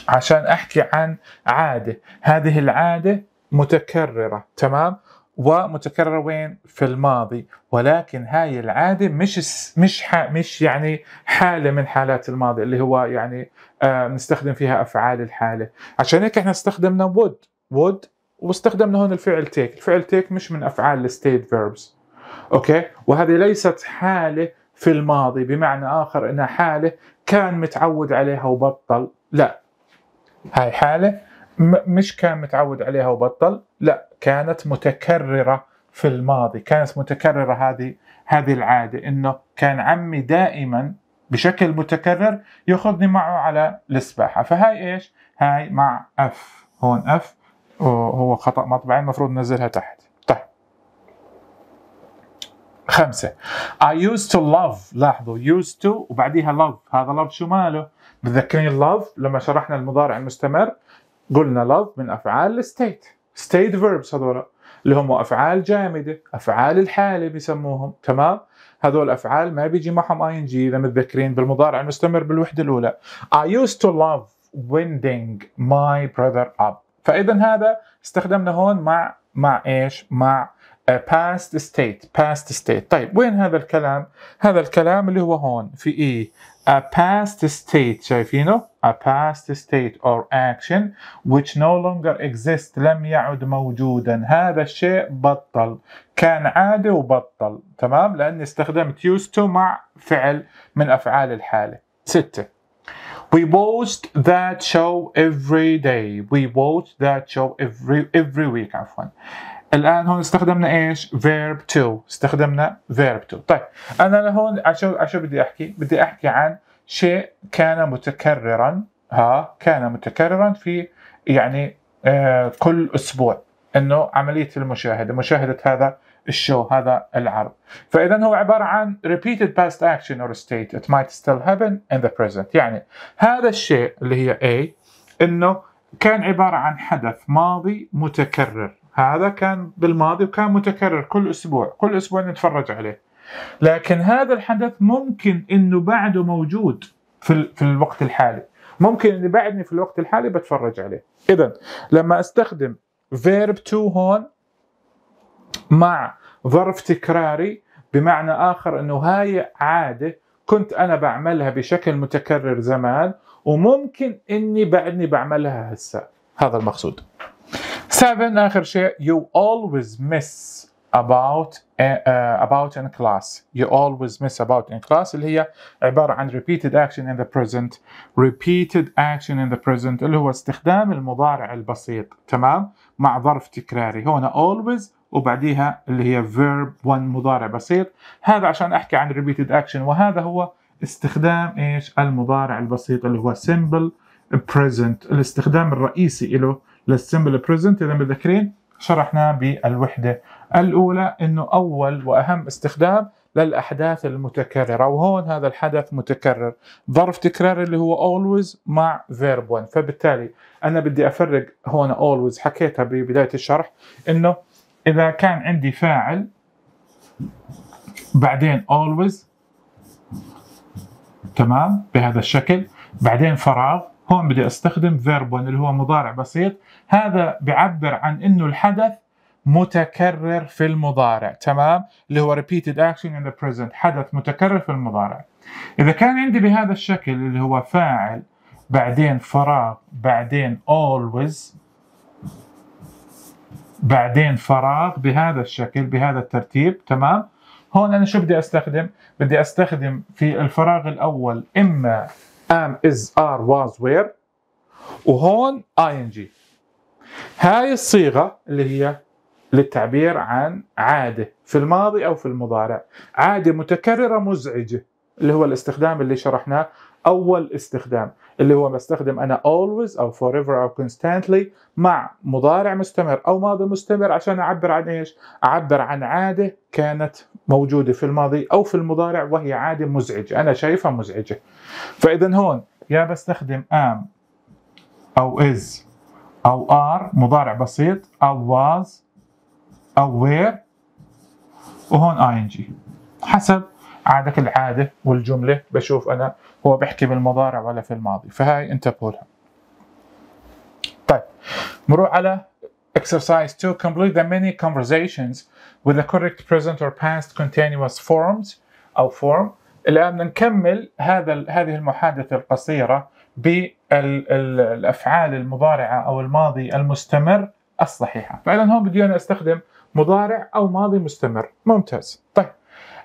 عشان أحكي عن عادة هذه العادة متكررة تمام ومتكررة وين في الماضي ولكن هاي العادة مش مش مش يعني حالة من حالات الماضي اللي هو يعني آه نستخدم فيها أفعال الحالة عشان هيك احنا استخدمنا would would واستخدمنا هون الفعل take الفعل take مش من أفعال الستيت verbs اوكي وهذه ليست حاله في الماضي بمعنى اخر انها حاله كان متعود عليها وبطل لا هاي حاله مش كان متعود عليها وبطل لا كانت متكرره في الماضي كانت متكرره هذه هذه العاده انه كان عمي دائما بشكل متكرر ياخذني معه على السباحه فهاي ايش هاي مع اف هون اف وهو خطا مطبعي المفروض ننزلها تحت خمسة I used to love لاحظوا used to وبعديها love هذا love شو ماله متذكرين love لما شرحنا المضارع المستمر قلنا love من أفعال state state verbs هذول اللي هم أفعال جامدة أفعال الحالة بيسموهم تمام هذول أفعال ما بيجي معهم اي ان جي إذا متذكرين بالمضارع المستمر بالوحدة الأولى I used to love winding my brother up فإذا هذا استخدمنا هون مع مع إيش مع A uh, past state past state طيب وين هذا الكلام هذا الكلام اللي هو هون في ايه a past state شايفينه a past state or action which no longer exists لم يعد موجودا هذا الشيء بطل كان عادي وبطل تمام لاني استخدمت used to مع فعل من افعال الحالة. ستة. We watched that show every day. We watched that show every every week عفوا. الان هون استخدمنا ايش؟ verb to استخدمنا verb to طيب انا لهون عشان عشان بدي احكي بدي احكي عن شيء كان متكررا ها كان متكررا في يعني آه كل اسبوع انه عمليه المشاهده مشاهده هذا الشو هذا العرض فاذا هو عباره عن repeated past action or state it might still happen in the present يعني هذا الشيء اللي هي A انه كان عباره عن حدث ماضي متكرر هذا كان بالماضي وكان متكرر كل اسبوع كل اسبوع نتفرج عليه لكن هذا الحدث ممكن انه بعده موجود في في الوقت الحالي ممكن اني بعدني في الوقت الحالي بتفرج عليه اذا لما استخدم verb to هون مع ظرف تكراري بمعنى اخر انه هاي عاده كنت انا بعملها بشكل متكرر زمان وممكن اني بعدني بعملها هسه هذا المقصود 7 اخر شيء you always miss about uh, uh, about in class you always miss about in class اللي هي عبارة عن repeated action in the present repeated action in the present اللي هو استخدام المضارع البسيط تمام مع ظرف تكراري هنا always وبعديها اللي هي verb one مضارع بسيط هذا عشان احكي عن repeated action وهذا هو استخدام ايش المضارع البسيط اللي هو simple present الاستخدام الرئيسي له للسيمبل بريزنت اذا متذكرين شرحناه بالوحدة الأولى أنه أول وأهم استخدام للأحداث المتكررة وهون هذا الحدث متكرر ظرف تكرار اللي هو always مع verb one فبالتالي أنا بدي أفرق هون always حكيتها ببداية الشرح أنه إذا كان عندي فاعل بعدين always تمام بهذا الشكل بعدين فراغ هون بدي استخدم فيرب اللي هو مضارع بسيط هذا بيعبر عن انه الحدث متكرر في المضارع تمام اللي هو repeated action in the present حدث متكرر في المضارع اذا كان عندي بهذا الشكل اللي هو فاعل بعدين فراغ بعدين always بعدين فراغ بهذا الشكل بهذا الترتيب تمام هون انا شو بدي استخدم بدي استخدم في الفراغ الاول اما ام از ار واز وير وهون اي ان جي هاي الصيغه اللي هي للتعبير عن عاده في الماضي او في المضارع عاده متكرره مزعجه اللي هو الاستخدام اللي شرحناه اول استخدام اللي هو بستخدم انا always او forever او constantly مع مضارع مستمر او ماضي مستمر عشان اعبر عن ايش؟ اعبر عن عاده كانت موجوده في الماضي او في المضارع وهي عاده مزعجه، انا شايفها مزعجه. فاذا هون يا بستخدم am او is او are مضارع بسيط او was او were وهون ing حسب عادة العاده والجمله بشوف انا هو بيحكي بالمضارع ولا في الماضي فهاي انت بقولها طيب بنروح على exercise 2 complete the many conversations with the correct present or past continuous forms او form الان نكمل هذا هذه المحادثه القصيره بالافعال المضارعه او الماضي المستمر الصحيحه فاذا هون بدي انا استخدم مضارع او ماضي مستمر ممتاز طيب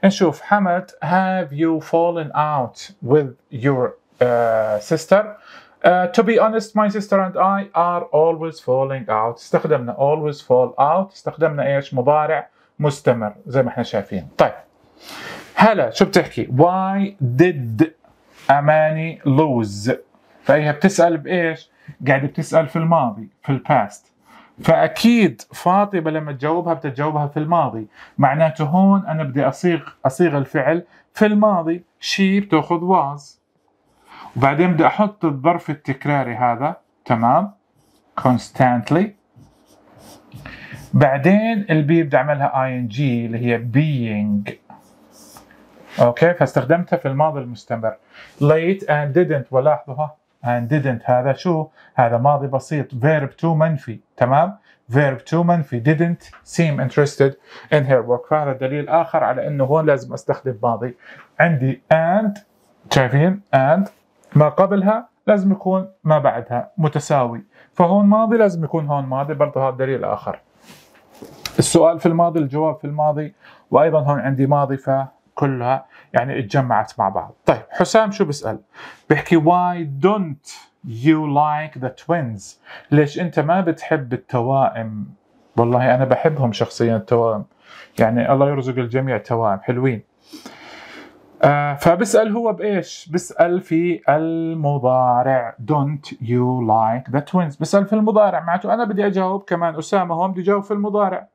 نشوف حمد have you fallen out with your uh, sister uh, to be honest my sister and I are always falling out استخدمنا always fall out استخدمنا ايش مضارع مستمر زي ما احنا شايفين طيب هلا شو بتحكي why did Amani lose فهي بتسأل بإيش قاعدة بتسأل في الماضي في past. فاكيد فاطمه لما تجاوبها بتجاوبها في الماضي معناته هون انا بدي اصيغ اصيغ الفعل في الماضي شي بتاخذ واز وبعدين بدي احط الظرف التكراري هذا تمام constantly بعدين البي بدي اعملها اي ان جي اللي هي being اوكي فاستخدمتها في الماضي المستمر late and didn't ولاحظوا ها and didn't هذا شو؟ هذا ماضي بسيط verb to منفي تمام؟ verb to منفي didn't seem interested in her work فهذا دليل آخر على أنه هون لازم أستخدم ماضي عندي and شايفين and ما قبلها لازم يكون ما بعدها متساوي فهون ماضي لازم يكون هون ماضي برضه هذا دليل آخر السؤال في الماضي الجواب في الماضي وأيضا هون عندي ماضي ف كلها يعني اتجمعت مع بعض طيب حسام شو بيسأل بيحكي why don't you like the twins ليش انت ما بتحب التوائم والله انا بحبهم شخصيا التوائم يعني الله يرزق الجميع توائم حلوين آه فبسأل هو بإيش؟ بسأل في المضارع don't you like the twins بسأل في المضارع معناته أنا بدي أجاوب كمان أسامة هون بدي أجاوب في المضارع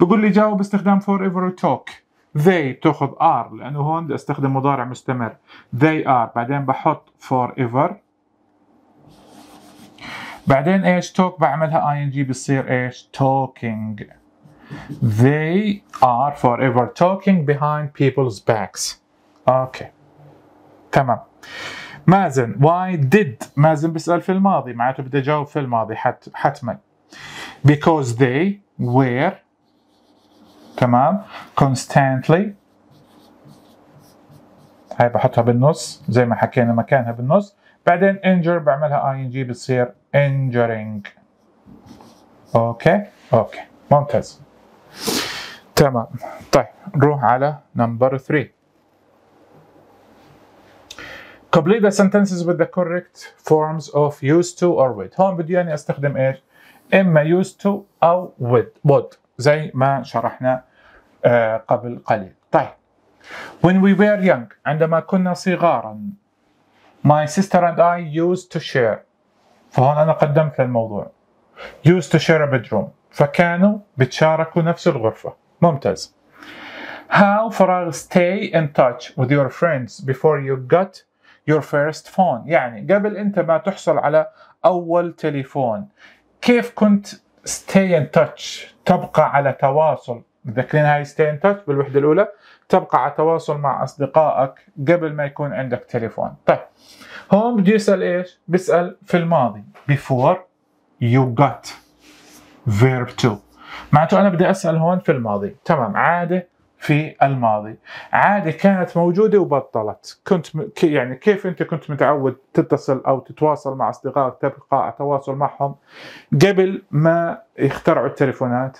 بقول لي جاوب باستخدام forever talk they تاخذ are لانه هون بدي استخدم مضارع مستمر they are بعدين بحط forever بعدين ايش talk بعملها ing بصير ايش talking they are forever talking behind people's backs اوكي تمام مازن why did مازن بيسأل في الماضي معناته بدي اجاوب في الماضي حت حتما because they were تمام constantly هاي بحطها بالنص زي ما حكينا مكانها بالنص بعدين injure بعملها ing بتصير injuring اوكي اوكي ممتاز تمام طيب نروح على نمبر 3 complete the sentences with the correct forms of used to or with هون بدي اني يعني استخدم ايش اما used to او with would زي ما شرحنا قبل قليل طيب When we were young عندما كنا صغارا My sister and I used to share فهون أنا قدمت للموضوع used to share a bedroom فكانوا بتشاركوا نفس الغرفة ممتاز How far stay in touch with your friends before you got your first phone يعني قبل أنت ما تحصل على أول تليفون كيف كنت stay in touch تبقى على تواصل متذكرين هاي stay in touch بالوحده الاولى تبقى على تواصل مع اصدقائك قبل ما يكون عندك تليفون طيب هون بده يسال ايش بيسال في الماضي before you got verb to معناته انا بدي اسال هون في الماضي تمام عاده في الماضي عادة كانت موجودة وبطلت كنت يعني كيف أنت كنت متعود تتصل أو تتواصل مع أصدقائك تبقى تواصل معهم قبل ما يخترعوا التليفونات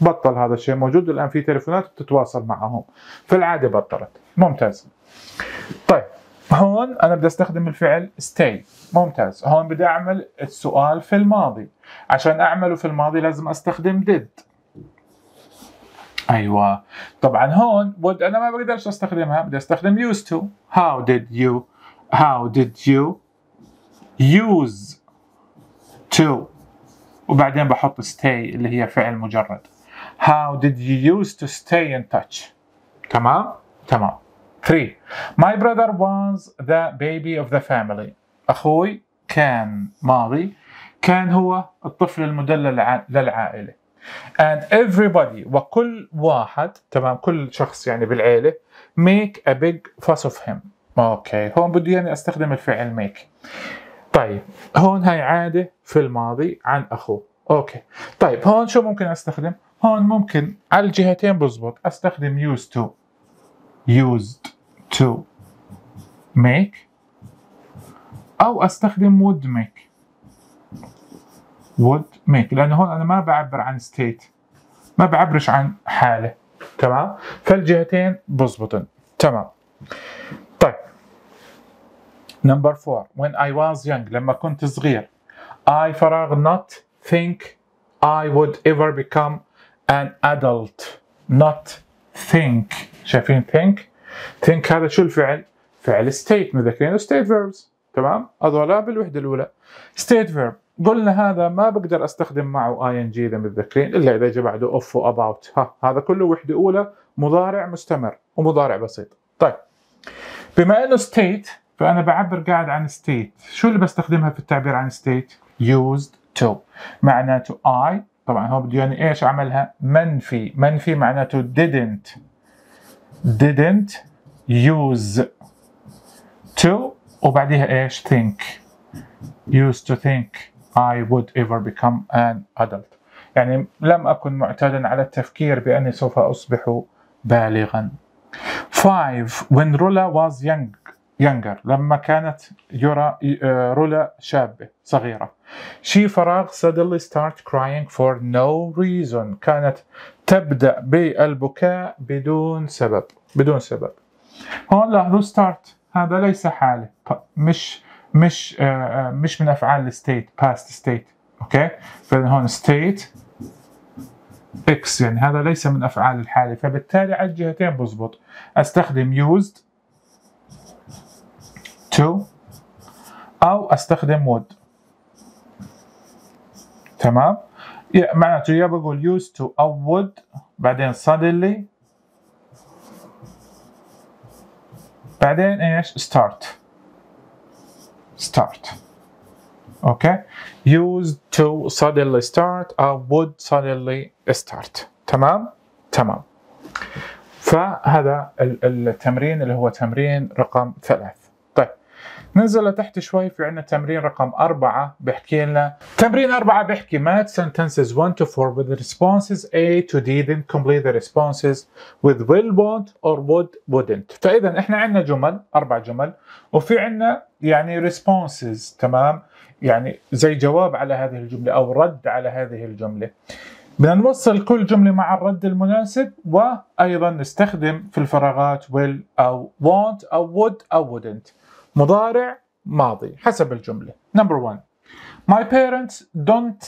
بطل هذا الشيء موجود الآن في تليفونات بتتواصل معهم فالعادة بطلت ممتاز طيب هون انا بدي استخدم الفعل stay ممتاز هون بدي اعمل السؤال في الماضي عشان اعمله في الماضي لازم استخدم did ايوه طبعا هون would انا ما بقدرش استخدمها بدي استخدم used to how did you how did you use to وبعدين بحط stay اللي هي فعل مجرد how did you use to stay in touch تمام تمام 3 my brother was the baby of the family اخوي كان ماضي كان هو الطفل المدلل للعائله and everybody وكل واحد تمام كل شخص يعني بالعيله make a big fuss of him اوكي هون بده يعني استخدم الفعل make طيب هون هاي عاده في الماضي عن اخوه اوكي طيب هون شو ممكن استخدم هون ممكن على الجهتين بزبط استخدم used to used to make او استخدم would make would make لانه هون انا ما بعبر عن state ما بعبرش عن حاله تمام فالجهتين بزبطن تمام طيب نمبر four when I was young لما كنت صغير I فراغ not think I would ever become an adult not think شايفين think think هذا شو الفعل فعل state مذكرين state verbs تمام هذولا بالوحده الاولى state verb قلنا هذا ما بقدر استخدم معه اي ان جي اذا متذكرين الا اذا جاء بعده اوف واباوت ها هذا كله وحده اولى مضارع مستمر ومضارع بسيط طيب بما انه ستيت فانا بعبر قاعد عن ستيت شو اللي بستخدمها في التعبير عن ستيت يوزد تو معناته اي طبعا هو بده يعني ايش عملها منفي منفي معناته didn't didn't use to وبعديها ايش think used to think I would ever become an adult يعني لم أكن معتادا على التفكير بأني سوف أصبح بالغا 5 when Rula was young younger لما كانت يورا آه، رولا شابة صغيرة she فراغ suddenly start crying for no reason كانت تبدأ بالبكاء بدون سبب بدون سبب هون لاحظوا start هذا ليس حالة مش مش آه، آه، مش من افعال الستيت باست ستيت اوكي فهون ستيت اكس يعني هذا ليس من افعال الحاله فبالتالي على الجهتين بزبط استخدم يوزد تو او استخدم would تمام معناته يا بقول used to او would بعدين suddenly بعدين ايش start start okay used to suddenly start or would suddenly start تمام تمام فهذا التمرين اللي هو تمرين رقم ثلاث ننزل لتحت شوي في عندنا تمرين رقم أربعة بيحكي لنا تمرين أربعة بيحكي math sentences 1 to 4 with responses A to D then complete the responses with will won't or would wouldn't فإذا إحنا عندنا جمل أربع جمل وفي عندنا يعني responses تمام يعني زي جواب على هذه الجملة أو رد على هذه الجملة بدنا نوصل كل جملة مع الرد المناسب وأيضا نستخدم في الفراغات will أو won't أو would أو wouldn't مضارع ماضي حسب الجملة number one my parents don't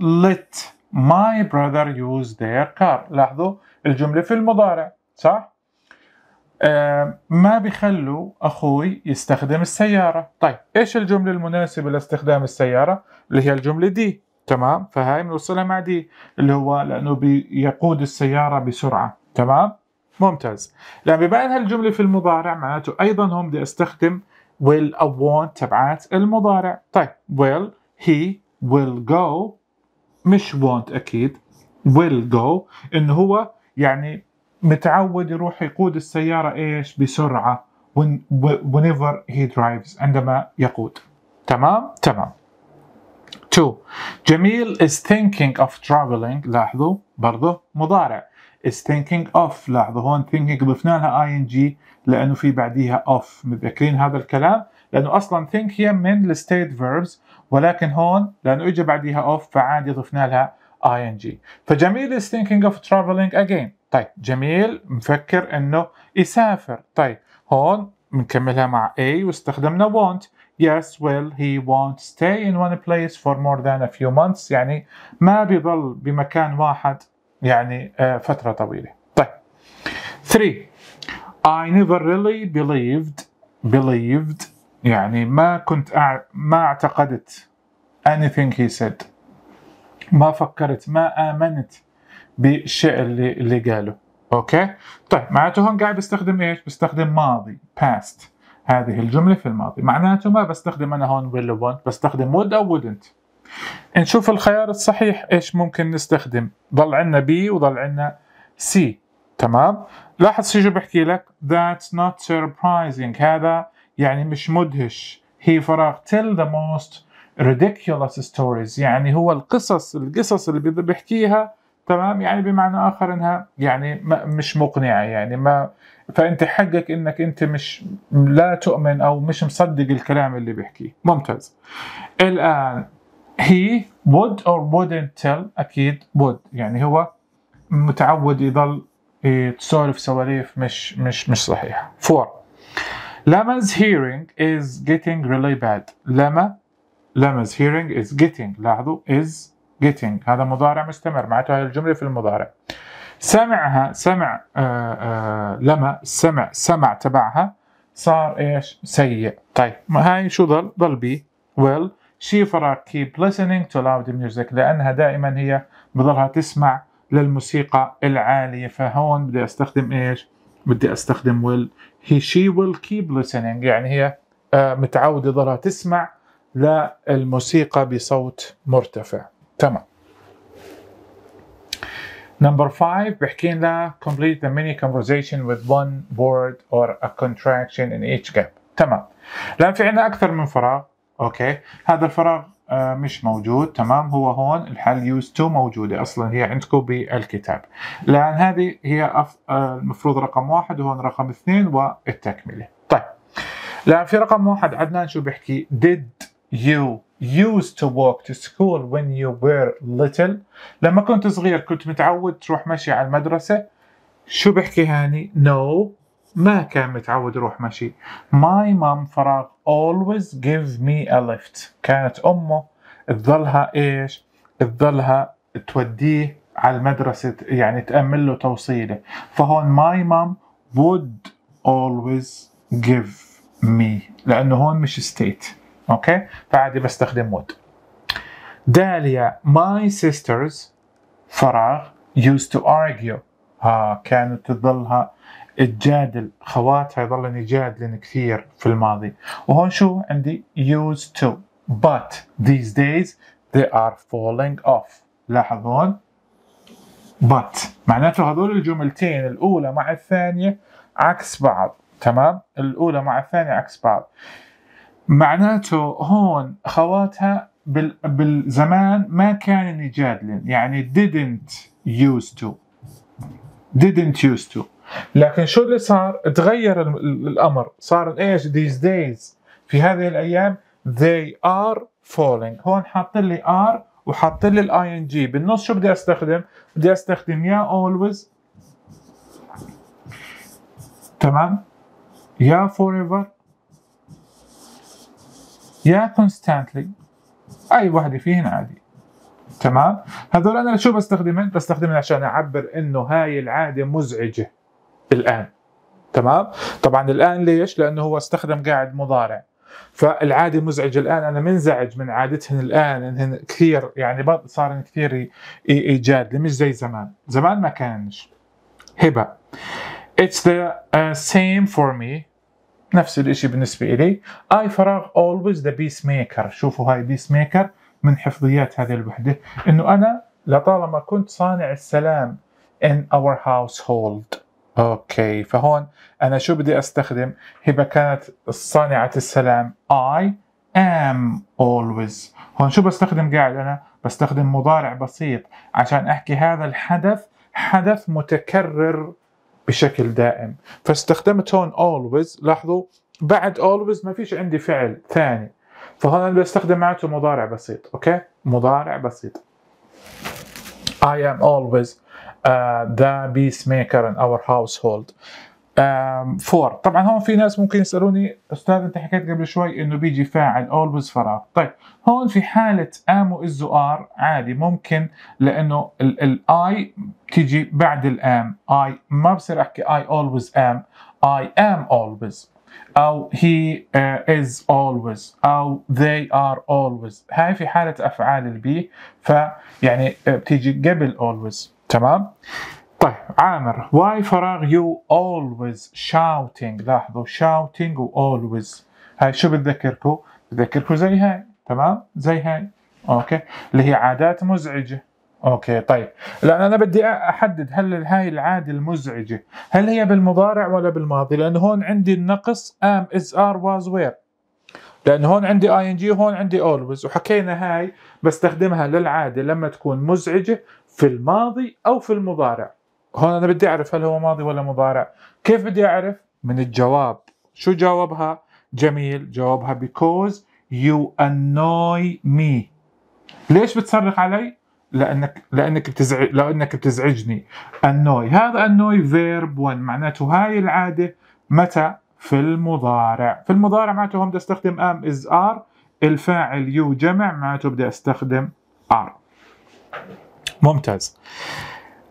let my brother use their car لاحظوا الجملة في المضارع صح؟ آه ما بيخلوا أخوي يستخدم السيارة طيب إيش الجملة المناسبة لاستخدام السيارة اللي هي الجملة دي تمام فهاي بنوصلها مع دي اللي هو لأنه بيقود السيارة بسرعة تمام ممتاز لأن بما أنها الجملة في المضارع معناته أيضا هم بدي أستخدم will want تبعت المضارع طيب will he will go مش won't أكيد will go إنه هو يعني متعود يروح يقود السيارة إيش بسرعة when, whenever he drives عندما يقود تمام تمام 2 جميل is thinking of traveling لاحظوا برضه مضارع is thinking of لاحظوا هون thinking ضفنا لها ing لانه في بعديها of متذكرين هذا الكلام لانه اصلا think هي من الستيت verbs ولكن هون لانه اجى بعديها of فعادي ضفنا لها ing فجميل is thinking of traveling again طيب جميل مفكر انه يسافر طيب هون بنكملها مع A واستخدمنا want yes will he won't stay in one place for more than a few months يعني ما بيضل بمكان واحد يعني آه، فترة طويلة طيب 3 I never really believed believed يعني ما كنت أع... ما اعتقدت anything he said ما فكرت ما آمنت بالشيء اللي اللي قاله اوكي طيب معناته هون قاعد بستخدم ايش بستخدم ماضي past هذه الجملة في الماضي معناته ما بستخدم انا هون will won't بستخدم would او wouldn't نشوف الخيار الصحيح ايش ممكن نستخدم ضل عندنا بي وضل عندنا سي تمام لاحظ شو بحكي لك that's not surprising هذا يعني مش مدهش هي فراغ tell the most ridiculous stories يعني هو القصص القصص اللي بيحكيها تمام يعني بمعنى اخر انها يعني مش مقنعه يعني ما فانت حقك انك انت مش لا تؤمن او مش مصدق الكلام اللي بيحكيه ممتاز الان هي would or wouldn't tell أكيد would يعني هو متعود يضل تسولف سواليف مش مش مش صحيحة. 4 Lama's hearing is getting really bad. لما Lama's hearing is getting لاحظوا is getting هذا مضارع مستمر معناته هاي الجملة في المضارع. سمعها سمع آآ آه، آآ آه، لما سمع سمع تبعها صار ايش؟ سيء. طيب هاي شو ظل؟ ظل بي well شيفرا كيب listening to loud music لأنها دائما هي بظلها تسمع للموسيقى العالية فهون بدي أستخدم إيش بدي أستخدم will هي شي will keep listening يعني هي آه، متعودة ظلها تسمع للموسيقى بصوت مرتفع تمام نمبر 5 بحكي لنا complete the mini conversation with one word or a contraction in each gap تمام لأن في عندنا أكثر من فراغ اوكي هذا الفراغ آه، مش موجود تمام هو هون الحل يوز تو موجوده اصلا هي عندكم بالكتاب لان هذه هي آه، المفروض رقم واحد وهون رقم اثنين والتكمله طيب لان في رقم واحد عدنان شو بيحكي did you used to walk to school when you were little لما كنت صغير كنت متعود تروح مشي على المدرسة شو بحكي هاني no ما كان متعود يروح مشي ماي مام فراغ always give me a lift كانت أمه تظلها إيش تظلها توديه على المدرسة يعني تأمن له توصيله فهون my mom would always give me لأنه هون مش state أوكي فعادي بستخدم would داليا my sisters فراغ used to argue ها آه، كانت تظلها تجادل خواتها يظلن يجادلن كثير في الماضي وهون شو عندي used to but these days they are falling off لاحظ هون but معناته هذول الجملتين الاولى مع الثانيه عكس بعض تمام الاولى مع الثانيه عكس بعض معناته هون خواتها بال... بالزمان ما كانوا يجادلن يعني didn't used to didn't used to لكن شو اللي صار؟ تغير الامر، صار ايش؟ these days في هذه الايام they are falling، هون حاط لي ار وحاط لي الاي ان جي، بالنص شو بدي استخدم؟ بدي استخدم يا always تمام؟ يا forever يا constantly اي وحده فيهن عادي تمام هذول انا شو بستخدمهم بستخدمهم عشان اعبر انه هاي العاده مزعجه الآن تمام طبعا الآن ليش لأنه هو استخدم قاعد مضارع فالعاده مزعج الان انا منزعج من عادتهن الان انهن كثير يعني صار كثير ايجاد مش زي زمان زمان ما كانش هبه It's the uh, same for me نفس الشيء بالنسبة إلي I فراغ always the peacemaker شوفوا هاي peacemaker من حفظيات هذه الوحدة إنه أنا لطالما كنت صانع السلام in our household اوكي فهون انا شو بدي استخدم هبه كانت صانعه السلام I am always هون شو بستخدم قاعد انا بستخدم مضارع بسيط عشان احكي هذا الحدث حدث متكرر بشكل دائم فاستخدمت هون always لاحظوا بعد always ما فيش عندي فعل ثاني فهون انا بستخدم معناته مضارع بسيط اوكي مضارع بسيط I am always ذا بيس ميكر ان اور هاوس هولد فور طبعا هون في ناس ممكن يسالوني استاذ انت حكيت قبل شوي انه بيجي فاعل اولويز فراغ طيب هون في حاله ام از ار عادي ممكن لانه الاي تيجي بعد الام اي ما بصير احكي اي اولويز ام اي ام اولويز او هي از اولويز او they ار اولويز هاي في حاله افعال البي فيعني آه، بتيجي قبل اولويز تمام طيب عامر why فراغ you always shouting لاحظوا shouting و always هاي شو بتذكركم بتذكركم زي هاي تمام زي هاي اوكي اللي هي عادات مزعجه اوكي طيب لان انا بدي احدد هل هاي العاده المزعجه هل هي بالمضارع ولا بالماضي لان هون عندي النقص ام از ار واز وير لان هون عندي اي ان جي وهون عندي اولويز وحكينا هاي بستخدمها للعاده لما تكون مزعجه في الماضي او في المضارع هون انا بدي اعرف هل هو ماضي ولا مضارع كيف بدي اعرف من الجواب شو جاوبها جميل جاوبها because you annoy me ليش بتصرخ علي لانك لانك بتزعج لانك بتزعجني annoy هذا annoy verb 1 معناته هاي العاده متى في المضارع في المضارع معناته هون بدي استخدم am is are الفاعل يو جمع معناته بدي استخدم are ممتاز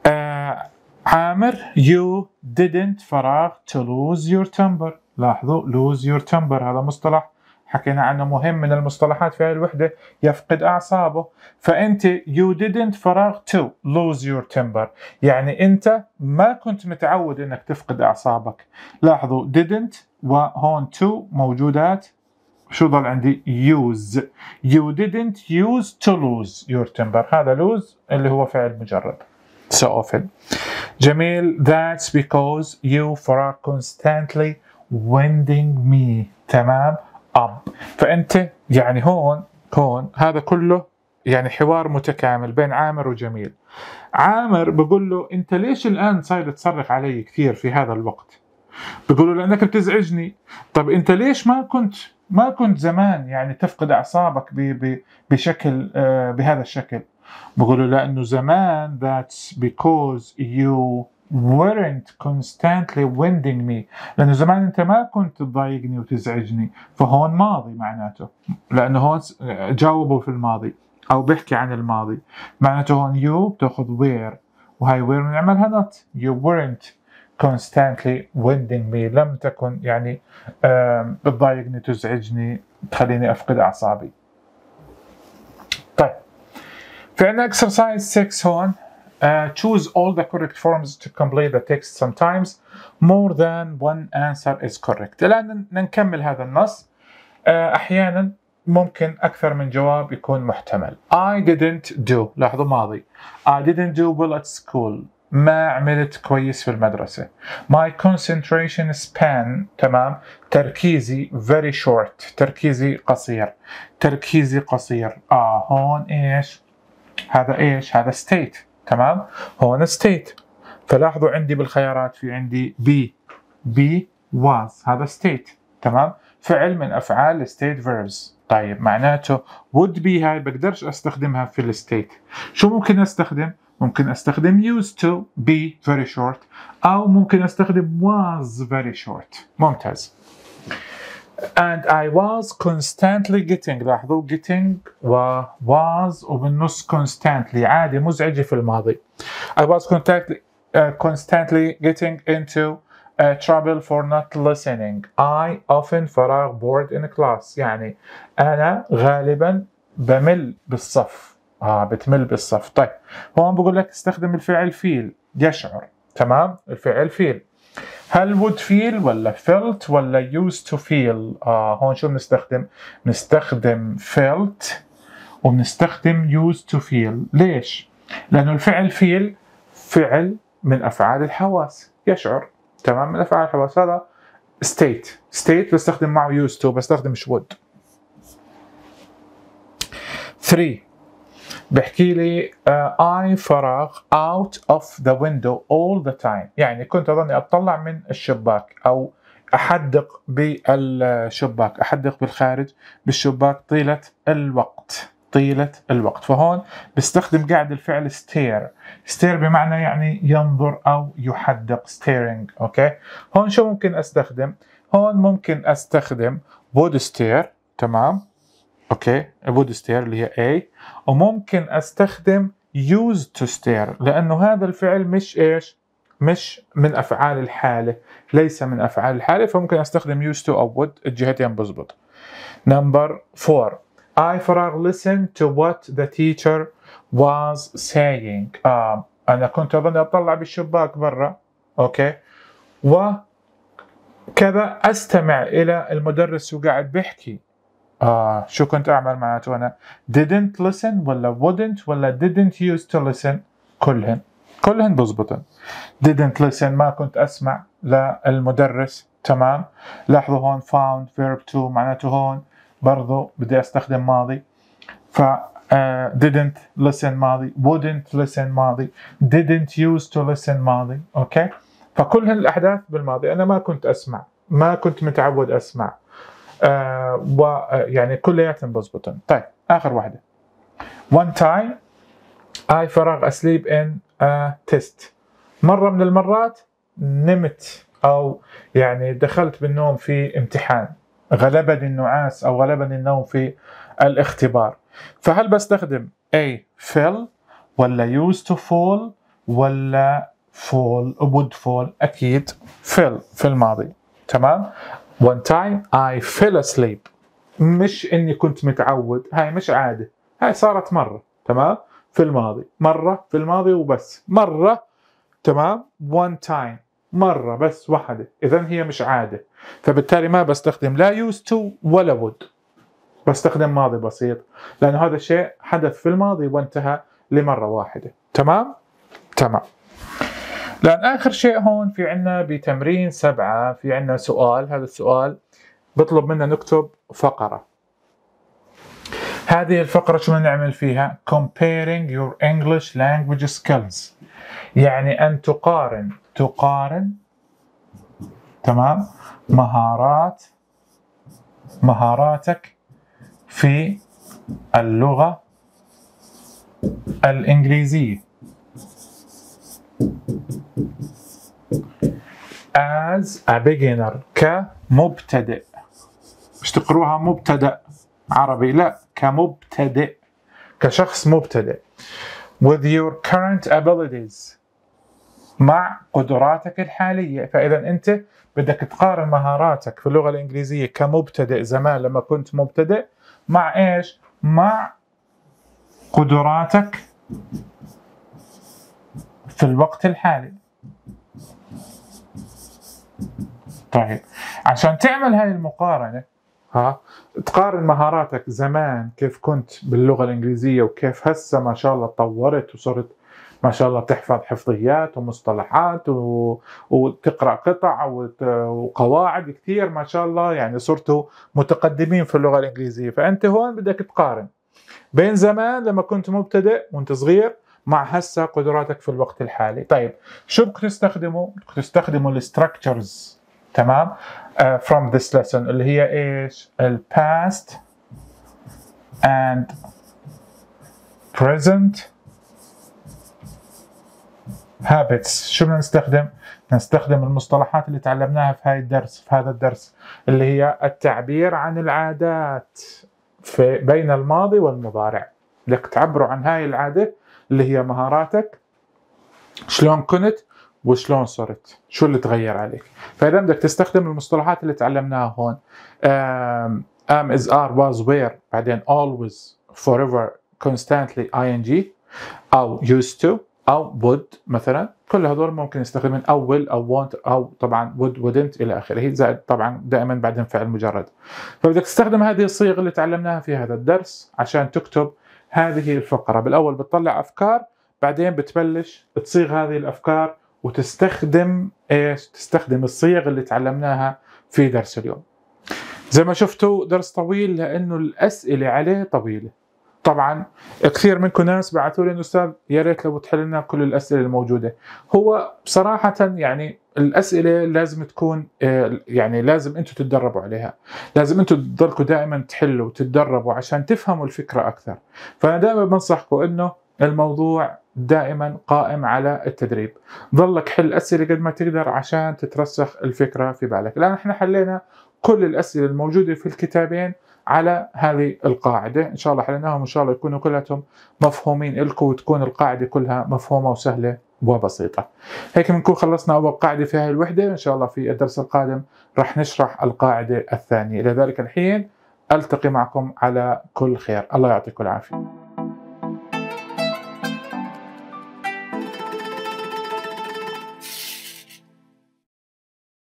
آه عامر you didn't فراغ to lose your temper لاحظوا lose your temper هذا مصطلح حكينا عنه مهم من المصطلحات في هذه الوحدة يفقد أعصابه فأنت you didn't فراغ to lose your temper يعني أنت ما كنت متعود أنك تفقد أعصابك لاحظوا didn't وهون to موجودات شو ضل عندي use you didn't use to lose your temper هذا lose اللي هو فعل مجرد so often جميل that's because you for are constantly winding me تمام up فأنت يعني هون هون هذا كله يعني حوار متكامل بين عامر وجميل عامر بقول له انت ليش الان صاير تصرخ علي كثير في هذا الوقت بقول له لانك بتزعجني طب انت ليش ما كنت ما كنت زمان يعني تفقد اعصابك بشكل آه، بهذا الشكل بقولوا لانه زمان that's because you weren't constantly winding me لانه زمان انت ما كنت تضايقني وتزعجني فهون ماضي معناته لانه هون جاوبوا في الماضي او بيحكي عن الماضي معناته هون you بتاخذ where وهي where بنعملها not you weren't constantly winding me لم تكن يعني بتضايقني تزعجني تخليني افقد اعصابي طيب في عندنا exercise 6 هون Uh, choose all the correct forms to complete the text sometimes more than one answer is correct الآن نكمل هذا النص uh, أحيانا ممكن أكثر من جواب يكون محتمل I didn't do لاحظوا ماضي I didn't do well at school ما عملت كويس في المدرسة my concentration span تمام تركيزي very short تركيزي قصير تركيزي قصير آه هون إيش هذا إيش هذا state تمام هون state فلاحظوا عندي بالخيارات في عندي be be was هذا state تمام فعل من أفعال state verbs طيب معناته would be هاي بقدرش استخدمها في الستيت شو ممكن استخدم ممكن استخدم used to be very short او ممكن استخدم was very short ممتاز and I was constantly getting لاحظوا getting و was وبالنص constantly عادي مزعجة في الماضي I was constantly uh, constantly getting into uh, trouble for not listening I often فراغ bored in class يعني أنا غالبا بمل بالصف اه بتمل بالصف طيب هون بقول لك استخدم الفعل فيل يشعر تمام الفعل فيل هل would feel ولا felt ولا used to feel آه هون شو بنستخدم بنستخدم felt وبنستخدم used to feel ليش لانه الفعل feel فعل من افعال الحواس يشعر تمام من افعال الحواس هذا state state بستخدم معه used to بستخدم should 3 بحكي لي اي آه، فراغ اوت اوف ذا ويندو اول ذا تايم يعني كنت اظني اطلع من الشباك او احدق بالشباك احدق بالخارج بالشباك طيله الوقت طيلة الوقت فهون بستخدم قاعد الفعل ستير ستير بمعنى يعني ينظر أو يحدق ستيرنج أوكي هون شو ممكن أستخدم هون ممكن أستخدم بود ستير تمام اوكي would stare اللي هي A وممكن استخدم used to stare لانه هذا الفعل مش ايش مش من افعال الحاله ليس من افعال الحاله فممكن استخدم used to او would الجهتين بزبط نمبر 4 I فراغ listen to what the teacher was saying آه، انا كنت اظن اطلع بالشباك برا اوكي وكذا استمع الى المدرس وقاعد بيحكي آه شو كنت أعمل معناته أنا didn't listen ولا wouldn't ولا didn't use to listen كلهن كلهن بزبطن didn't listen ما كنت أسمع للمدرس تمام لاحظوا هون found verb to معناته هون برضو بدي أستخدم ماضي ف Uh, didn't listen ماضي wouldn't listen ماضي didn't use to listen ماضي اوكي okay? فكل هالاحداث بالماضي انا ما كنت اسمع ما كنت متعود اسمع آه، و ويعني آه، كلياتهم بزبطن طيب اخر واحده one time I فراغ asleep in a test مره من المرات نمت او يعني دخلت بالنوم في امتحان غلبني النعاس او غلبني النوم في الاختبار فهل بستخدم A fell ولا used to fall ولا فول would fall اكيد فيل في الماضي تمام one time I fell asleep مش اني كنت متعود هاي مش عاده هاي صارت مره تمام في الماضي مره في الماضي وبس مره تمام one time مرة بس واحدة إذا هي مش عادة فبالتالي ما بستخدم لا used to ولا would بستخدم ماضي بسيط لأنه هذا الشيء حدث في الماضي وانتهى لمرة واحدة تمام؟ تمام لان اخر شيء هون في عندنا بتمرين سبعه في عندنا سؤال هذا السؤال بطلب منا نكتب فقره هذه الفقرة شو نعمل فيها؟ Comparing your English language skills يعني أن تقارن تقارن تمام مهارات مهاراتك في اللغة الإنجليزية as a beginner كمبتدئ مش تقروها مبتدأ عربي لا كمبتدئ كشخص مبتدئ with your current abilities مع قدراتك الحالية فإذا أنت بدك تقارن مهاراتك في اللغة الإنجليزية كمبتدئ زمان لما كنت مبتدئ مع إيش؟ مع قدراتك في الوقت الحالي طيب عشان تعمل هاي المقارنه ها تقارن مهاراتك زمان كيف كنت باللغه الانجليزيه وكيف هسه ما شاء الله تطورت وصرت ما شاء الله تحفظ حفظيات ومصطلحات و... وتقرا قطع وت... وقواعد كثير ما شاء الله يعني صرتوا متقدمين في اللغه الانجليزيه فانت هون بدك تقارن بين زمان لما كنت مبتدئ وانت صغير مع هسه قدراتك في الوقت الحالي طيب شو بدك تستخدمه الستركتشرز تمام uh, from this lesson اللي هي ايش الباست and present habits شو بدنا نستخدم نستخدم المصطلحات اللي تعلمناها في هاي الدرس في هذا الدرس اللي هي التعبير عن العادات في بين الماضي والمضارع بدك تعبروا عن هاي العادة اللي هي مهاراتك شلون كنت وشلون صرت شو اللي تغير عليك فاذا بدك تستخدم المصطلحات اللي تعلمناها هون ام از ار واز وير بعدين اولويز فور ايفر كونستانتلي اي ان جي او يوست تو او would مثلا كل هذول ممكن يستخدمون او will او want او طبعا would wouldn't الى اخره زائد طبعا دائما بعدين فعل مجرد فبدك تستخدم هذه الصيغ اللي تعلمناها في هذا الدرس عشان تكتب هذه الفقرة بالأول بتطلع أفكار بعدين بتبلش تصيغ هذه الأفكار وتستخدم إيش تستخدم الصيغ اللي تعلمناها في درس اليوم زي ما شفتوا درس طويل لأنه الأسئلة عليه طويلة طبعا كثير منكم ناس بعثوا لي استاذ يا ريت لو تحل لنا كل الاسئله الموجوده هو بصراحه يعني الاسئله لازم تكون آه، يعني لازم انتم تتدربوا عليها لازم انتم تضلكم دائما تحلوا وتتدربوا عشان تفهموا الفكره اكثر فانا دائما بنصحكم انه الموضوع دائما قائم على التدريب ضلك حل اسئله قد ما تقدر عشان تترسخ الفكره في بالك الان احنا حلينا كل الاسئله الموجوده في الكتابين على هذه القاعدة إن شاء الله حليناهم إن شاء الله يكونوا كلهم مفهومين لكم وتكون القاعدة كلها مفهومة وسهلة وبسيطة هيك بنكون خلصنا أول قاعدة في هذه الوحدة إن شاء الله في الدرس القادم رح نشرح القاعدة الثانية لذلك الحين ألتقي معكم على كل خير الله يعطيكم العافية